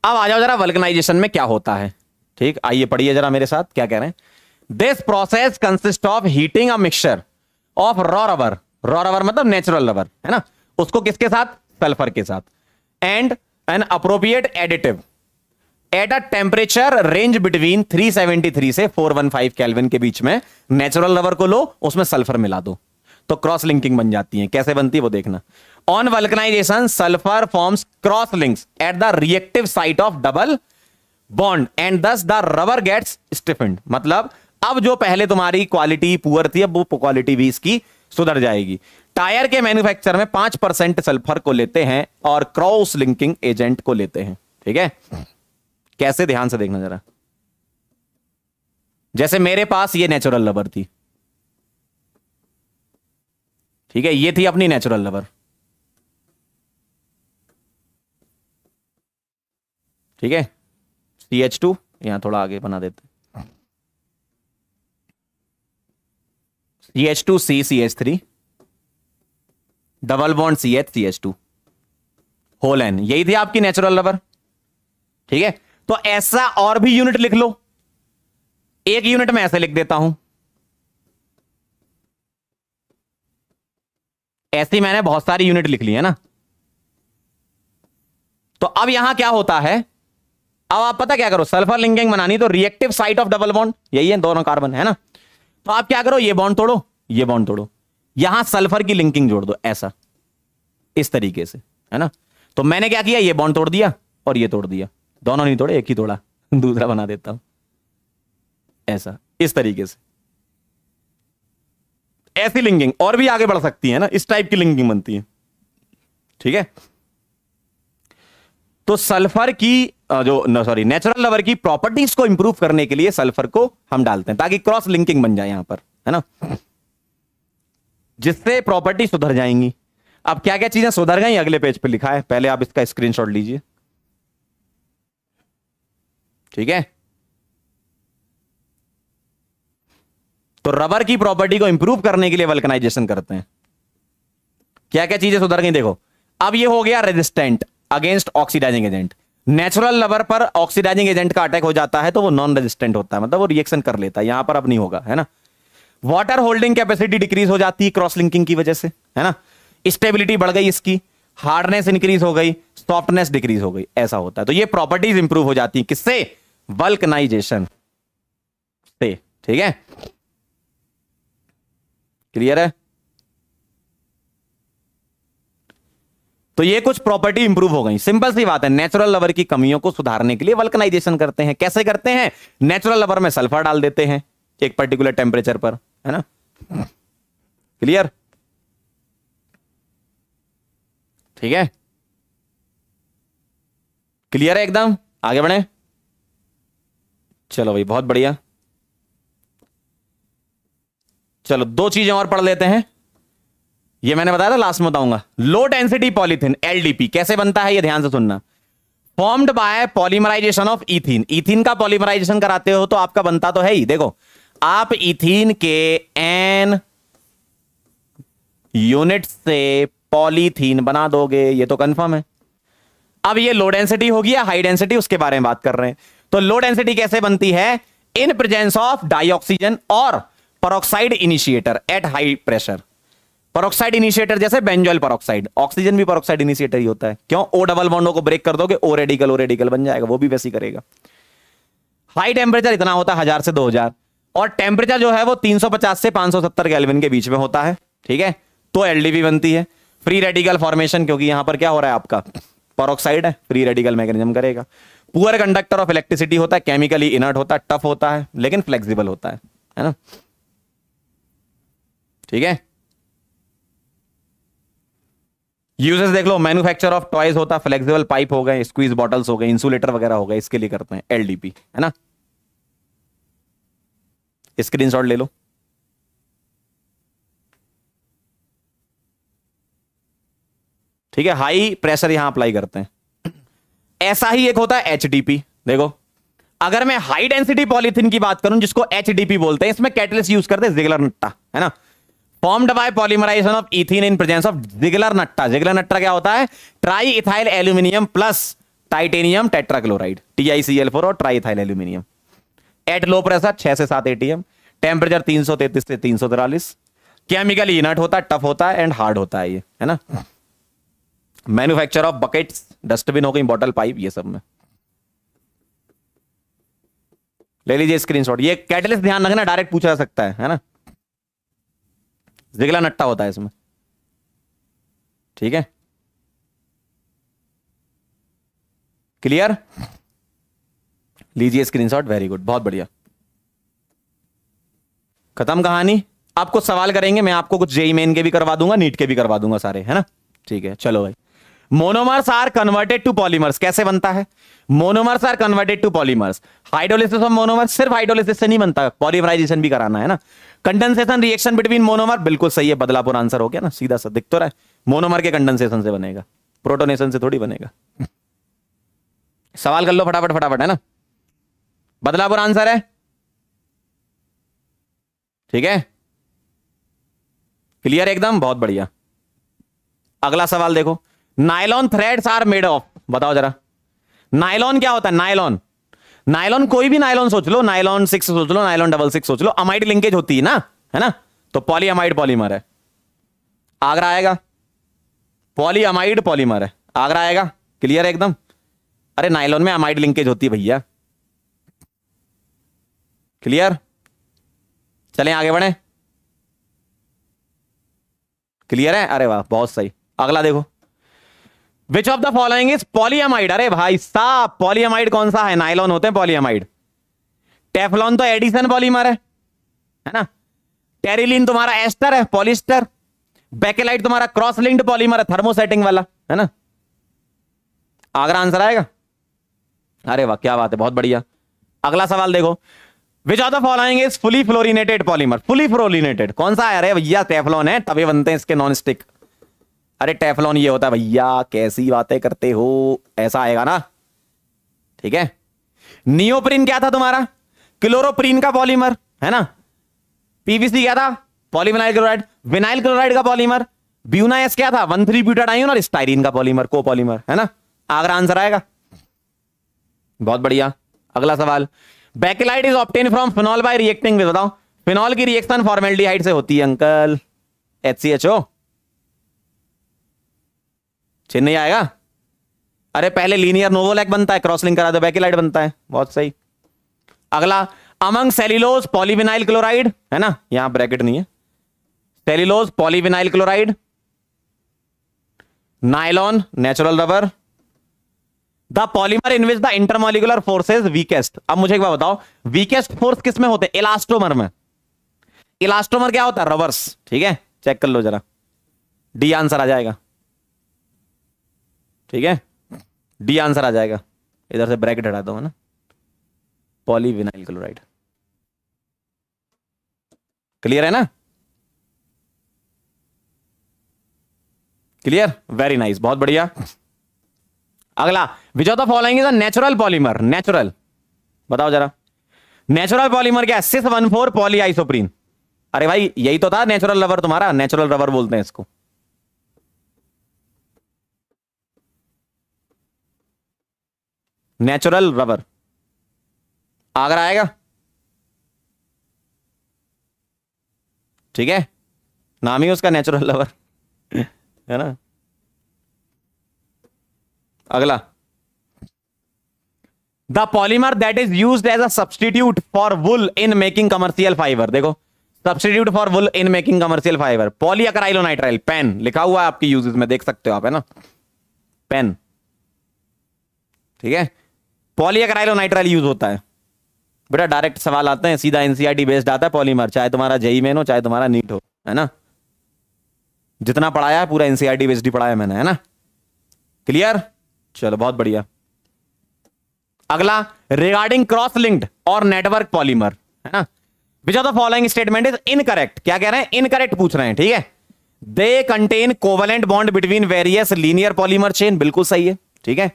अब आ जाओ जरा वल्कनाइजेशन में क्या होता है ठीक आइए पढ़िए जरा मेरे साथ क्या कह रहे हैं this process consist of heating a mixture of raw rubber raw rubber मतलब नेचुरल रबर है ना उसको किसके साथ सल्फर के साथ and an appropriate additive at a temperature range between 373 से 415 केल्विन के बीच में नेचुरल रबर को लो उसमें सल्फर मिला दो तो क्रॉस लिंकिंग बन जाती है कैसे बनती है वो देखना on vulcanization sulphur forms cross links at the reactive site of double bond and thus the rubber gets stiffened मतलब अब जो पहले तुम्हारी क्वालिटी पुअर थी अब वो क्वालिटी भी इसकी सुधर जाएगी टायर के मैन्युफैक्चर में पांच परसेंट सल्फर को लेते हैं और क्रॉस लिंकिंग एजेंट को लेते हैं ठीक है कैसे ध्यान से देखना जरा जैसे मेरे पास ये नेचुरल लवर थी ठीक है ये थी अपनी नेचुरल लवर ठीक है सी एच टू यहां थोड़ा आगे बना देते C H two C C H three double bond C H C H two whole N यही थी आपकी नेचुरल लवर ठीक है तो ऐसा और भी यूनिट लिख लो एक यूनिट में ऐसे लिख देता हूं ऐसी मैंने बहुत सारी यूनिट लिख ली है ना तो अब यहां क्या होता है अब आप पता क्या करो सल्फर लिंकिंग बनानी तो reactive site of double bond यही है दोनों कार्बन है ना तो आप क्या करो ये बॉन्ड तोड़ो ये बॉन्ड तोड़ो यहां सल्फर की लिंकिंग जोड़ दो ऐसा इस तरीके से है ना तो मैंने क्या किया ये बॉन्ड तोड़ दिया और ये तोड़ दिया दोनों नहीं तोड़े एक ही तोड़ा दूसरा बना देता हूं ऐसा इस तरीके से ऐसी लिंगिंग और भी आगे बढ़ सकती है ना इस टाइप की लिंगिंग बनती है ठीक है तो सल्फर की जो सॉरी नेचुरल लवर की प्रॉपर्टीज को इंप्रूव करने के लिए सल्फर को हम डालते हैं ताकि क्रॉस लिंकिंग बन जाए यहां पर है ना जिससे प्रॉपर्टी सुधर जाएंगी अब क्या क्या चीजें सुधर गई अगले पेज पे लिखा है पहले आप इसका स्क्रीनशॉट लीजिए ठीक है तो रबर की प्रॉपर्टी को इंप्रूव करने के लिए वल्कनाइजेशन करते हैं क्या क्या चीजें सुधर गई देखो अब ये हो गया resistant against oxidizing agent natural rubber पर ऑक्सीडाइजिंग एजेंट का अटैक हो जाता है तो वो नॉन रेजिस्टेंट होता है मतलब वो रिएक्शन कर लेता है यहां पर अब नहीं होगा है ना वाटर होल्डिंग कैपेसिटी डिक्रीज हो जाती है क्रॉस लिंकिंग की वजह से है ना स्टेबिलिटी बढ़ गई इसकी हार्डनेस इंक्रीज हो गई सॉफ्टनेस डिक्रीज हो गई ऐसा होता है तो ये प्रॉपर्टीज इंप्रूव हो जाती है किससे वल्कनाइजेशन से ठीक है क्लियर है तो ये कुछ प्रॉपर्टी इंप्रूव हो गई सिंपल सी बात है नेचुरल लवर की कमियों को सुधारने के लिए वल्कनाइजेशन करते हैं कैसे करते हैं नेचुरल लवर में सल्फर डाल देते हैं एक पर्टिकुलर टेम्परेचर पर है ना क्लियर ठीक है क्लियर है एकदम आगे बढ़े चलो भाई बहुत बढ़िया चलो दो चीजें और पढ़ लेते हैं ये मैंने बताया था लास्ट में बताऊंगा लो डेंसिटी पॉलीथिन एलडीपी कैसे बनता है ये ध्यान से सुनना formed by polymerization of ethene ethene का पॉलीमराइजेशन कराते हो तो आपका बनता तो है ही देखो आप इथिन के एन यूनिट से पॉलीथीन बना दोगे ये तो कंफर्म है अब ये लो डेंसिटी होगी या हाई डेंसिटी उसके बारे में बात कर रहे हैं तो लो डेंसिटी कैसे बनती है इन प्रेजेंस ऑफ डाइऑक्सीजन और peroxide initiator at high pressure peroxide initiator जैसे बेंजोल परोक्साइड ऑक्सीजन भी परोक्साइड इनिशिएटर ही होता है क्यों ओ डबल बॉन्डो को ब्रेक कर दोगे ओ रेडिकल ओ रेडिकल बन जाएगा वो भी वैसी करेगा हाई टेम्परेचर इतना होता है हजार से दो हजार और टेम्परेचर जो है वो तीन सौ पचास से पांच सौ सत्तर केल्विन के बीच में होता है ठीक है तो एलडीपी बनती है फ्री रेडिकल फॉर्मेशन क्योंकि यहां पर क्या हो रहा है आपका परोक्साइड है फ्री रेडिकल मैकेनिज्म करेगा पुअर कंडक्टर ऑफ इलेक्ट्रिसिटी होता है केमिकली इनर्ट होता है टफ होता है लेकिन फ्लेक्सिबल होता है है ना ठीक है यूजेस देख लो मैन्युफैक्चर ऑफ टॉयज होता है फ्लेक्सिबल पाइप हो गए स्क्वीज बॉटल्स हो गए इंसुलेटर वगैरह हो गए इसके लिए करते हैं एलडीपी है ना स्क्रीनशॉट ले लो ठीक है हाई प्रेशर यहां अप्लाई करते हैं ऐसा ही एक होता है एच देखो अगर मैं हाई डेंसिटी पॉलीथिन की बात करूं जिसको एच बोलते हैं इसमें कैटलिस्ट यूज करते हैं नट्टा है ना formed by polymerization of ethene in presence of Ziegler Natta Ziegler Natta क्या होता है tri ethyl aluminium plus titanium tetrachloride TiCl4 और tri ethyl aluminium at low pressure 6 से 7 एटीएम टेम्परेचर 333 से तीन केमिकल इनर्ट होता है टफ होता है एंड हार्ड होता है ये है ना मैन्युफैक्चर ऑफ बकेट डस्टबिन हो गई बॉटल पाइप ये सब में ले लीजिए स्क्रीनशॉट ये कैटलिस्ट ध्यान रखना डायरेक्ट पूछा जा सकता है है ना जिगला नट्टा होता है इसमें ठीक है क्लियर लीजिए स्क्रीनशॉट वेरी गुड बहुत बढ़िया खत्म कहानी आपको सवाल करेंगे मैं आपको कुछ जेई मेन के भी करवा दूंगा नीट के भी करवा दूंगा सारे है ना ठीक है चलो भाई monomers are converted to polymers कैसे बनता है monomers are converted to polymers hydrolysis of monomers सिर्फ हाइड्रोलिसिस से नहीं बनता पॉलीमराइजेशन भी कराना है ना कंडेंसेशन रिएक्शन बिटवीन मोनोमर बिल्कुल सही है बदलापुर आंसर हो गया ना सीधा सा दिख तो रहा है मोनोमर के कंडेंसेशन से बनेगा प्रोटोनेशन से थोड़ी बनेगा सवाल कर लो फटाफट फटाफट है ना बदलापुर आंसर है ठीक है क्लियर एकदम बहुत बढ़िया अगला सवाल देखो nylon threads are made of बताओ जरा नायलॉन क्या होता है नायलॉन नायलॉन कोई भी नायलॉन सोच लो नायलॉन सिक्स सोच लो नायलॉन डबल सिक्स सोच लो अमाइड लिंकेज होती है ना है ना तो पॉलीअमाइड पॉलीमर है आगरा आएगा अमाइड पॉलीमर है आगरा आएगा क्लियर है एकदम अरे नायलॉन में अमाइड लिंकेज होती है भैया क्लियर चलें आगे बढ़े क्लियर है अरे वाह बहुत सही अगला देखो which of the following is polyamide अरे भाई साहब पॉलियमाइड कौन सा है नाइलॉन होते हैं पॉलियमाइड टेफलॉन तो एडिसन पॉलीमर है है ना टेरिलिन तुम्हारा एस्टर है पॉलिस्टर बेकेलाइट तुम्हारा क्रॉस लिंक्ड पॉलीमर है थर्मोसेटिंग वाला है ना आगरा आंसर आएगा अरे वाह क्या बात है बहुत बढ़िया अगला सवाल देखो which of the following is fully fluorinated polymer fully fluorinated कौन सा है अरे भैया टेफलॉन है तभी बनते हैं इसके नॉन स्टिक अरे टेफलॉन ये होता है भैया कैसी बातें करते हो ऐसा आएगा ना ठीक है नियोप्रीन क्या था तुम्हारा क्लोरोप्रीन का पॉलीमर है ना पीवीसी क्या था पॉलीविनाइल क्लोराइड विनाइल क्लोराइड का पॉलीमर ब्यूनाइस क्या था वन थ्री डाइन और स्टाइरिन का पॉलीमर को पॉलीमर है ना आगरा आंसर आएगा बहुत बढ़िया अगला सवाल bakelite is obtained from phenol by reacting with बताओ फिनॉल की रिएक्शन फॉर्मेलिटीहाइड से होती है अंकल एच सी एच ओ चेन्नई आएगा अरे पहले लीनियर नोवोलैक बनता है क्रॉसलिंग करा दो बैकेलाइट बनता है बहुत सही अगला अमंग सेलिलोज पॉलीविनाइल क्लोराइड है ना यहां ब्रैकेट नहीं है cellulose polyvinyl chloride nylon natural rubber the polymer in which the intermolecular forces weakest अब मुझे एक बार बताओ वीकेस्ट फोर्स किसमें होते हैं इलास्टोमर में इलास्टोमर क्या होता है रबर्स ठीक है चेक कर लो जरा डी आंसर आ जाएगा ठीक है डी आंसर आ जाएगा इधर से ब्रैकेट हटा दो है ना पॉलीविनाइल क्लोराइड क्लियर है ना क्लियर वेरी नाइस बहुत बढ़िया अगला which of the following is a natural polymer natural बताओ जरा नेचुरल पॉलीमर क्या है सिक्स वन फोर पॉली आइसोप्रीन अरे भाई यही तो था नेचुरल रबर तुम्हारा नेचुरल रबर बोलते हैं इसको नेचुरल रबर आगरा आएगा ठीक है नाम ही उसका नेचुरल रबर है ना अगला the polymer that is use as a substitute for wool in making commercial fibre देखो substitute for wool in making commercial fibre nitrile pen लिखा हुआ है आपकी यूज में देख सकते हो आप है ना पेन ठीक है पॉलियक्राइलो नाइट्राइल यूज होता है बेटा डायरेक्ट सवाल आते हैं सीधा एनसीआरटी बेस्ड e आता है पॉलीमर चाहे तुम्हारा जेई मेन e हो चाहे तुम्हारा नीट हो है ना जितना पढ़ाया है पूरा एनसीआरटी बेस्ड e ही पढ़ाया मैंने है ना क्लियर चलो बहुत बढ़िया अगला रिगार्डिंग क्रॉस लिंक्ड और नेटवर्क पॉलीमर है ना which of the following statement is incorrect क्या कह रहे हैं इनकरेक्ट पूछ रहे हैं ठीक है they contain covalent bond between various linear polymer chain बिल्कुल सही है ठीक है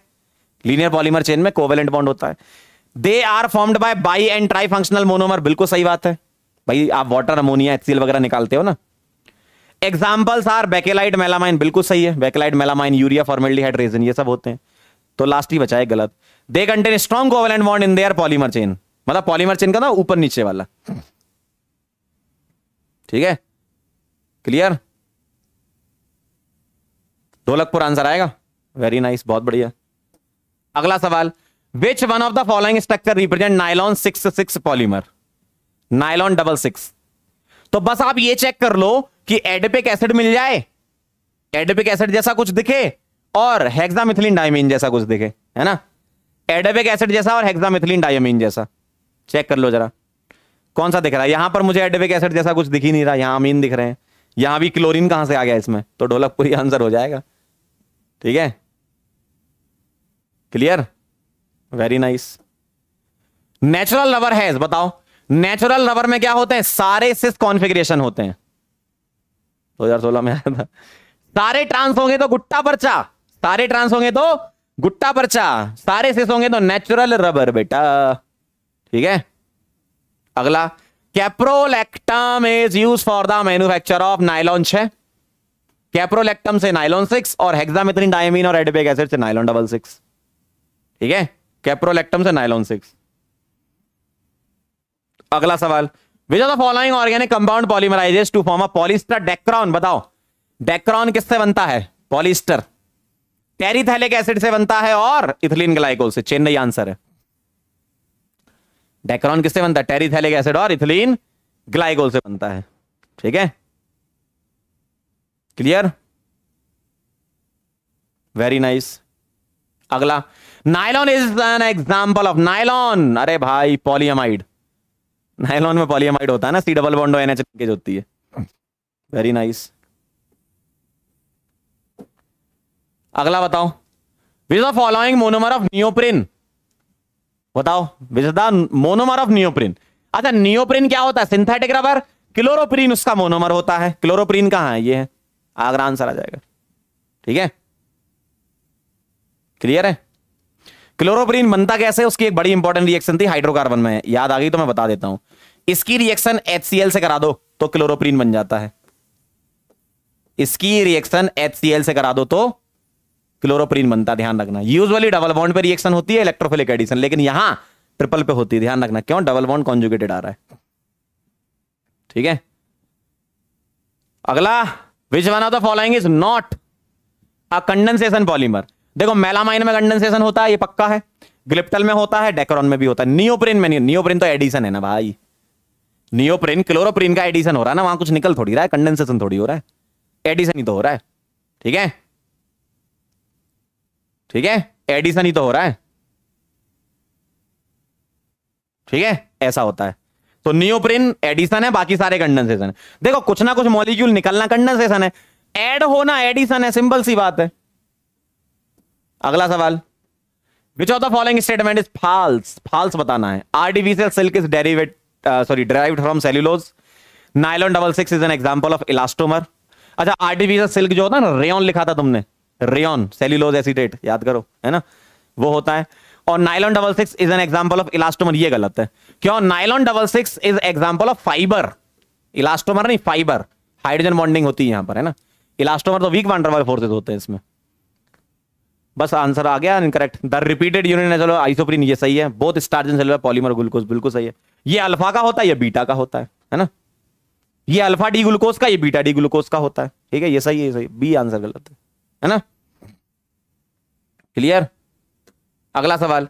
लीनियर पॉलीमर चेन में कोवेलेंट बॉन्ड होता है they are formed by bi and tri functional monomer बिल्कुल सही बात है भाई आप वाटर अमोनिया एचसीएल वगैरह निकालते हो ना एग्जाम्पल्स आर बेकेलाइट मेलामाइन बिल्कुल सही है bakelite melamine urea formaldehyde resin ये सब होते हैं तो लास्ट ही बचाए गलत they contain strong covalent bond in their polymer chain मतलब पॉलीमर चेन का ना ऊपर नीचे वाला ठीक है क्लियर ढोलकपुर आंसर आएगा वेरी नाइस nice, बहुत बढ़िया अगला सवाल which one of the following structure represent nylon six six polymer nylon double six तो बस आप ये चेक कर लो कि एडपिक एसिड मिल जाए एडपिक एसिड जैसा कुछ दिखे और हेक्सामिथिलीन डायमीन जैसा कुछ दिखे है ना एडपिक एसिड जैसा और हेक्सामिथिलीन डायमीन जैसा चेक कर लो जरा कौन सा दिख रहा है यहां पर मुझे एडपिक एसिड जैसा कुछ दिख ही नहीं रहा यहां अमीन दिख रहे हैं यहां भी क्लोरीन कहां से आ गया इसमें तो पूरी आंसर हो जाएगा ठीक है clear very nice natural rubber है बताओ नेचुरल रबर में क्या होते हैं सारे सिस कॉन्फिग्रेशन होते हैं 2016 में आया था सारे ट्रांस होंगे तो गुट्टा पर्चा सारे ट्रांस होंगे तो गुट्टा पर्चा सारे सिस होंगे तो नेचुरल रबर बेटा ठीक है अगला caprolactam is use for the manufacture of nylon छह कैप्रोलेक्टम से नाइलॉन सिक्स और हेक्सामेथ्रिन डायमीन और एडबेक एसिड से नाइलॉन डबल सिक्स ठीक है कैप्रोलेक्टम से नाइलॉन सिक्स अगला सवाल which of the following organic compound polymerises to form a polyester dacron बताओ डेक्रॉन किससे बनता है पॉलिस्टर टेरिथैलिक एसिड से बनता है और इथिलीन ग्लाइकोल से चेन्नई आंसर है डेक्रॉन किससे बनता है टेरिथैलिक एसिड और इथिलीन ग्लाइकोल से बनता है ठीक है क्लियर वेरी नाइस अगला nylon is an example of nylon अरे भाई पॉलियमाइड नाइलॉन में पॉलियमाइड होता है ना C double bond O N H linkage होती है वेरी नाइस nice. अगला बताओ which the following monomer of neoprene बताओ which the monomer of neoprene अच्छा नियोप्रिन क्या होता है सिंथेटिक रबर क्लोरोप्रिन उसका मोनोमर होता है क्लोरोप्रिन कहा है ये है आगरा आंसर आ जाएगा ठीक है क्लियर है क्लोरोप्रीन बनता कैसे उसकी एक बड़ी इंपॉर्टेंट रिएक्शन थी हाइड्रोकार्बन में याद आ गई तो मैं बता देता हूं इसकी रिएक्शन एचसीएल से करा दो तो क्लोरोप्रीन बन जाता है इसकी रिएक्शन एचसीएल से करा दो तो क्लोरोप्रीन बनता ध्यान रखना यूजली डबल बॉन्ड पर रिएक्शन होती है इलेक्ट्रोफिलिक एडिशन लेकिन यहां ट्रिपल पे होती है ध्यान रखना क्यों डबल बॉन्ड कॉन्जुगेटेड आ रहा है ठीक है अगला which one of the following is not a condensation polymer देखो मेलामाइन में कंडेंसेशन होता है ये पक्का है ग्लिप्टल में होता है डेकोरॉन में भी होता है नियोप्रिन में नियोप्रिन तो एडिशन है ना भाई नियोप्रिन क्लोरोप्रिन का एडिशन हो रहा है ना वहां कुछ निकल थोड़ी रहा है कंडेंसेशन थोड़ी हो रहा है एडिशन ही तो हो रहा है ठीक है ठीक है एडिशन ही तो हो रहा है ठीक है ऐसा होता है तो नियोप्रिन एडिशन है बाकी सारे कंडेंसेशन है देखो कुछ ना कुछ मॉलिक्यूल निकलना कंडेंसेशन है एड होना एडिशन है सिंपल सी बात है अगला सवाल which of the following statement is false false बताना है artificial silk is derivate sorry derived from cellulose nylon double six is an example of elastomer अच्छा आर्टिफिशियल सिल्क जो होता है ना रेन लिखा था तुमने रेन सेल्यूलोज एसिडेट याद करो है ना वो होता है और nylon double six is an example of elastomer ये गलत है क्यों nylon double six is example of fibre elastomer नहीं फाइबर हाइड्रोजन बॉन्डिंग होती है यहां पर है ना इलास्टोमर तो वीक वाले फोर्सेज होते हैं इसमें बस आंसर आ गया इनकरेक्ट द रिपीटेड यूनिट चलो आइसोप्रीन ये सही है बहुत स्टार्जन सेलुलर पॉलीमर ग्लूकोज बिल्कुल सही है ये अल्फा का होता है या बीटा का होता है है ना ये अल्फा डी ग्लूकोज का ये बीटा डी ग्लूकोज का होता है ठीक है ये सही है ये सही बी आंसर गलत है है ना क्लियर अगला सवाल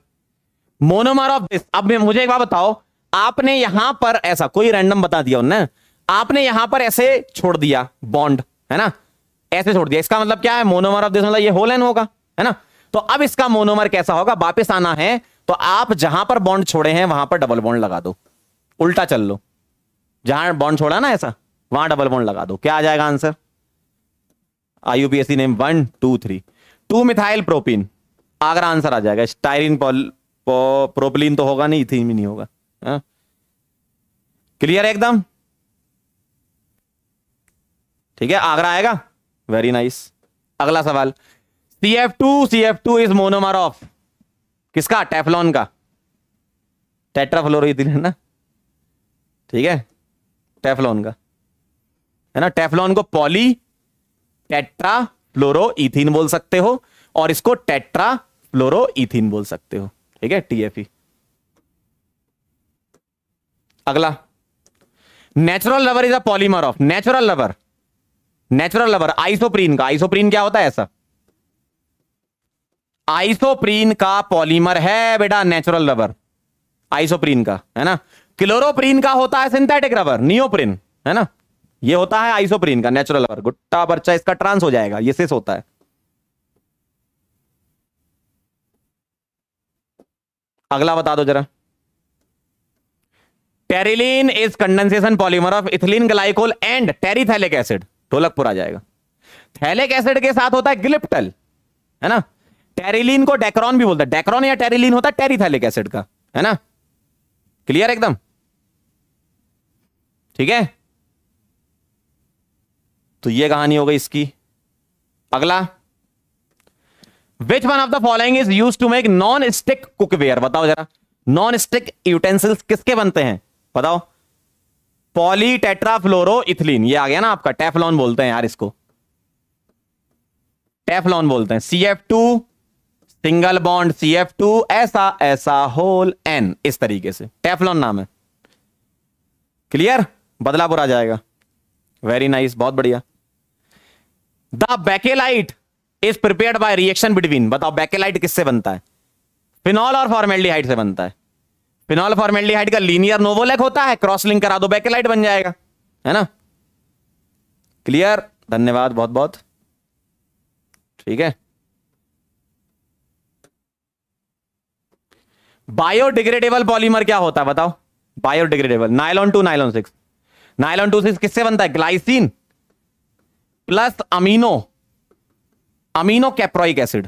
मोनोमर ऑफ दिस अब मुझे एक बार बताओ आपने यहां पर ऐसा कोई रैंडम बता दिया उन्होंने आपने यहां पर ऐसे छोड़ दिया बॉन्ड है ना ऐसे छोड़ दिया इसका मतलब क्या है मोनोमर ऑफ दिस मतलब ये होल एन होगा है ना तो अब इसका मोनोमर कैसा होगा वापिस आना है तो आप जहां पर बॉन्ड छोड़े हैं वहां पर डबल बॉन्ड लगा दो उल्टा चल लो जहां बॉन्ड छोड़ा ना ऐसा वहां डबल बॉन्ड लगा दो क्या आ जाएगा answer IUPAC name one two three two methyl propene Agra answer आ जाएगा स्टाइरिन प्रोपलिन तो होगा नहीं इथिन भी नहीं होगा हा? क्लियर है एकदम ठीक है आगरा आएगा वेरी नाइस अगला सवाल C F two C F two is monomer of किसका टेफलॉन का टेट्राफ्लोरोथिन है ना ठीक है टेफलॉन का है ना टेफलॉन को पॉली टेट्रा फ्लोरोइथीन बोल सकते हो और इसको टेट्रा फ्लोरोइथीन बोल सकते हो ठीक है टीएफई e। अगला natural rubber is a polymer of natural rubber natural rubber isoprene का आइसोप्रीन क्या होता है ऐसा आइसोप्रीन का पॉलीमर है बेटा नेचुरल रबर आइसोप्रीन का है ना क्लोरोप्रीन का होता है सिंथेटिक रबर नियोप्रीन है ना ये होता है आइसोप्रीन का नेचुरल रबर गुट्टा बर्चा इसका ट्रांस हो जाएगा ये सिस होता है अगला बता दो जरा terylene is condensation polymer of ethylene glycol and terephthalic acid Dholakpur आ जाएगा थैलिक एसिड के साथ होता है ग्लिप्टल है ना टेरिलीन को डेक्रॉन भी बोलता है डेक्रॉन या टेरिलीन होता है टेरिथैलिक एसिड का है ना क्लियर एकदम ठीक है तो ये कहानी हो गई इसकी अगला which one of the following is use to make non stick cookware बताओ जरा नॉन स्टिक यूटेंसिल्स किसके बनते हैं बताओ पॉली टेट्राफ्लोरो इथिलीन ये आ गया ना आपका टेफलॉन बोलते हैं यार इसको टेफलॉन बोलते हैं C F two single bond C F two ऐसा ऐसा होल एन इस तरीके से टेफलॉन नाम है क्लियर बदलापुर आ जाएगा वेरी नाइस nice, बहुत बढ़िया the bakelite is prepare by reaction between बताओ बैकेलाइट किससे बनता है फिनॉल और फॉर्मेल्डिहाइड से बनता है फिनॉल फॉर्मेल्डिहाइड का लीनियर नोवोलेक होता है क्रॉस लिंक करा दो बैकेलाइट बन जाएगा है ना क्लियर धन्यवाद बहुत बहुत ठीक है बायोडिग्रेडेबल पॉलीमर क्या होता है बताओ biodegradable nylon two nylon six nylon two six किससे बनता है glycine plus amino amino caproic acid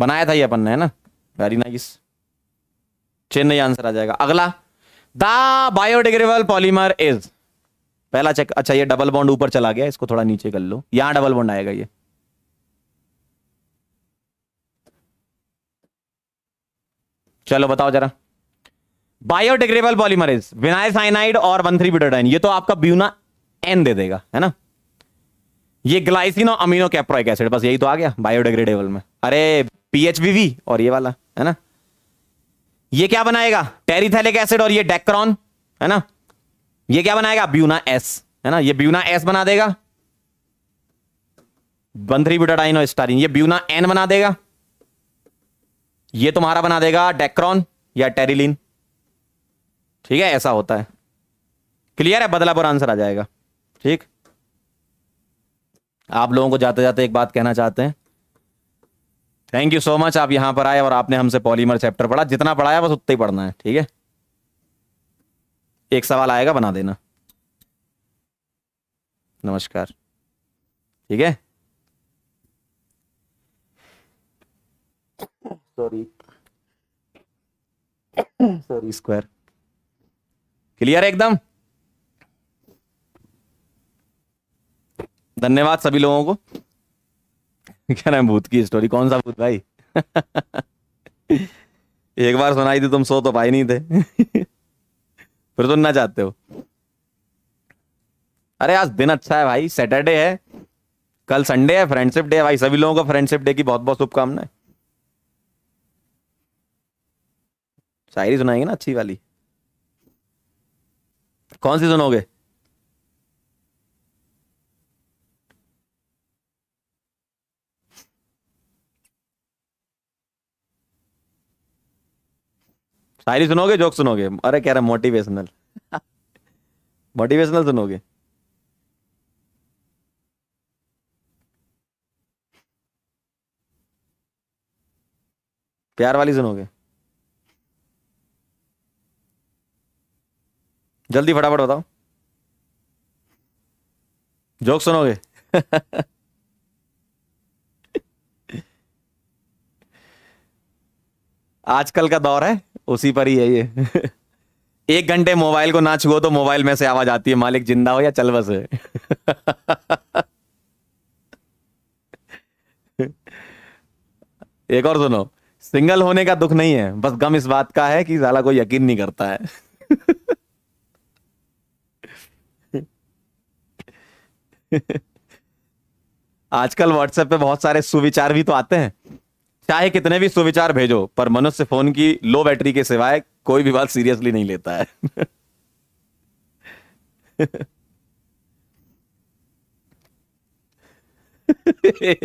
बनाया था ये अपन ने है ना वेरी नाइस चेन्नई आंसर आ जाएगा अगला द बायोडिग्रेडेबल पॉलीमर इज पहला चेक अच्छा ये डबल बॉन्ड ऊपर चला गया इसको थोड़ा नीचे कर लो यहां डबल बॉन्ड आएगा ये चलो बताओ जरा बायोडिग्रेबल पॉलीमरेज विनाइल साइनाइड और वन थ्री ये तो आपका ब्यूना एन दे देगा है ना ये ग्लाइसिन और अमीनो कैप्रोइक एसिड बस यही तो आ गया बायोडिग्रेडेबल में अरे पीएचबीवी और ये वाला है ना ये क्या बनाएगा टेरिथेलिक एसिड और ये डेक्रॉन है ना ये क्या बनाएगा ब्यूना एस है ना ये ब्यूना एस बना देगा थ्री बुटाडाइन और स्टारिन ये ब्यूना एन बना देगा ये तुम्हारा बना देगा डेक्रॉन या टेरिलिन ठीक है ऐसा होता है क्लियर है बदला पर आंसर आ जाएगा ठीक आप लोगों को जाते जाते एक बात कहना चाहते हैं थैंक यू सो मच आप यहां पर आए और आपने हमसे पॉलीमर चैप्टर पढ़ा जितना पढ़ाया बस उतना ही पढ़ना है ठीक है एक सवाल आएगा बना देना नमस्कार ठीक है सॉरी sorry क्लियर एकदम धन्यवाद सभी लोगों को क्या नाम भूत की स्टोरी कौन सा भूत भाई एक बार सुनाई थी तुम सो तो पाए नहीं थे फिर तो ना चाहते हो अरे आज दिन अच्छा है भाई सैटरडे है कल संडे है फ्रेंडशिप डे है भाई सभी लोगों को फ्रेंडशिप डे की बहुत बहुत शुभकामनाएं शायरी सुनाएंगे ना अच्छी वाली कौन सी सुनोगे शायरी सुनोगे जोक सुनोगे अरे कह रहा मोटिवेशनल मोटिवेशनल सुनोगे प्यार वाली सुनोगे जल्दी फटाफट बताओ जोक सुनोगे आजकल का दौर है उसी पर ही है ये एक घंटे मोबाइल को ना छुओ तो मोबाइल में से आवाज आती है मालिक जिंदा हो या चल बस एक और सुनो सिंगल होने का दुख नहीं है बस गम इस बात का है कि साला कोई यकीन नहीं करता है आजकल व्हाट्सएप पे बहुत सारे सुविचार भी तो आते हैं चाहे कितने भी सुविचार भेजो पर मनुष्य फोन की लो बैटरी के सिवाय कोई भी बात सीरियसली नहीं लेता है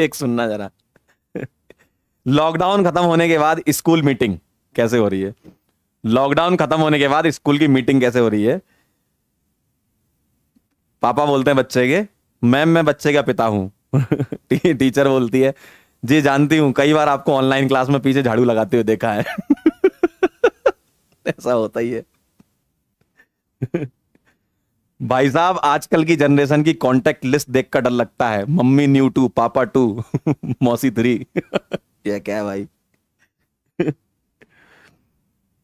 एक सुनना जरा लॉकडाउन खत्म होने के बाद स्कूल मीटिंग कैसे हो रही है लॉकडाउन खत्म होने के बाद स्कूल की मीटिंग कैसे हो रही है पापा बोलते हैं बच्चे के मैम मैं बच्चे का पिता हूँ टीचर बोलती है जी जानती हूँ कई बार आपको ऑनलाइन क्लास में पीछे झाड़ू लगाते हुए देखा है ऐसा होता ही है भाई साहब आजकल की जनरेशन की कॉन्टेक्ट लिस्ट देख डर लगता है mummy new two papa two मौसी थ्री ये क्या है भाई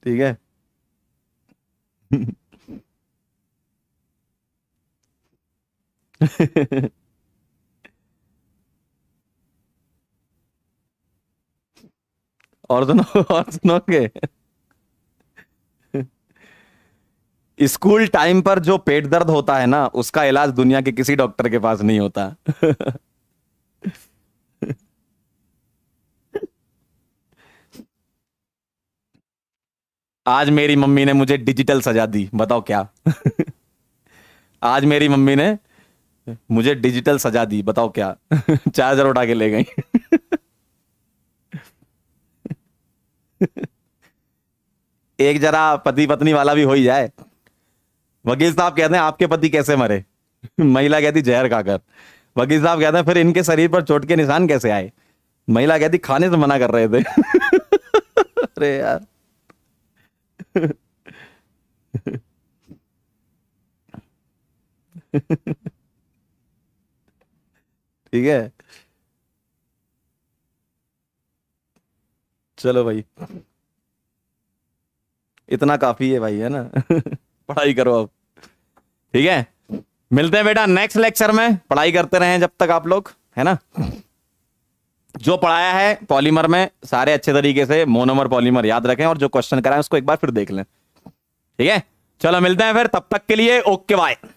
ठीक है और सुनो और सुनोगे स्कूल टाइम पर जो पेट दर्द होता है ना उसका इलाज दुनिया के किसी डॉक्टर के पास नहीं होता आज मेरी मम्मी ने मुझे डिजिटल सजा दी बताओ क्या आज मेरी मम्मी ने मुझे डिजिटल सजा दी बताओ क्या चार्जर उठा के ले गई एक जरा पति पत्नी वाला भी हो ही जाए वकील साहब कहते हैं आपके पति कैसे मरे महिला कहती जहर खाकर वकील साहब कहते हैं फिर इनके शरीर पर चोट के निशान कैसे आए महिला कहती खाने से मना कर रहे थे अरे यार ठीक है चलो भाई इतना काफी है भाई है ना पढ़ाई करो अब ठीक है मिलते हैं बेटा नेक्स्ट लेक्चर में पढ़ाई करते रहे जब तक आप लोग है ना जो पढ़ाया है पॉलीमर में सारे अच्छे तरीके से मोनोमर पॉलीमर याद रखें और जो क्वेश्चन कराए उसको एक बार फिर देख लें ठीक है चलो मिलते हैं फिर तब तक के लिए ओके बाय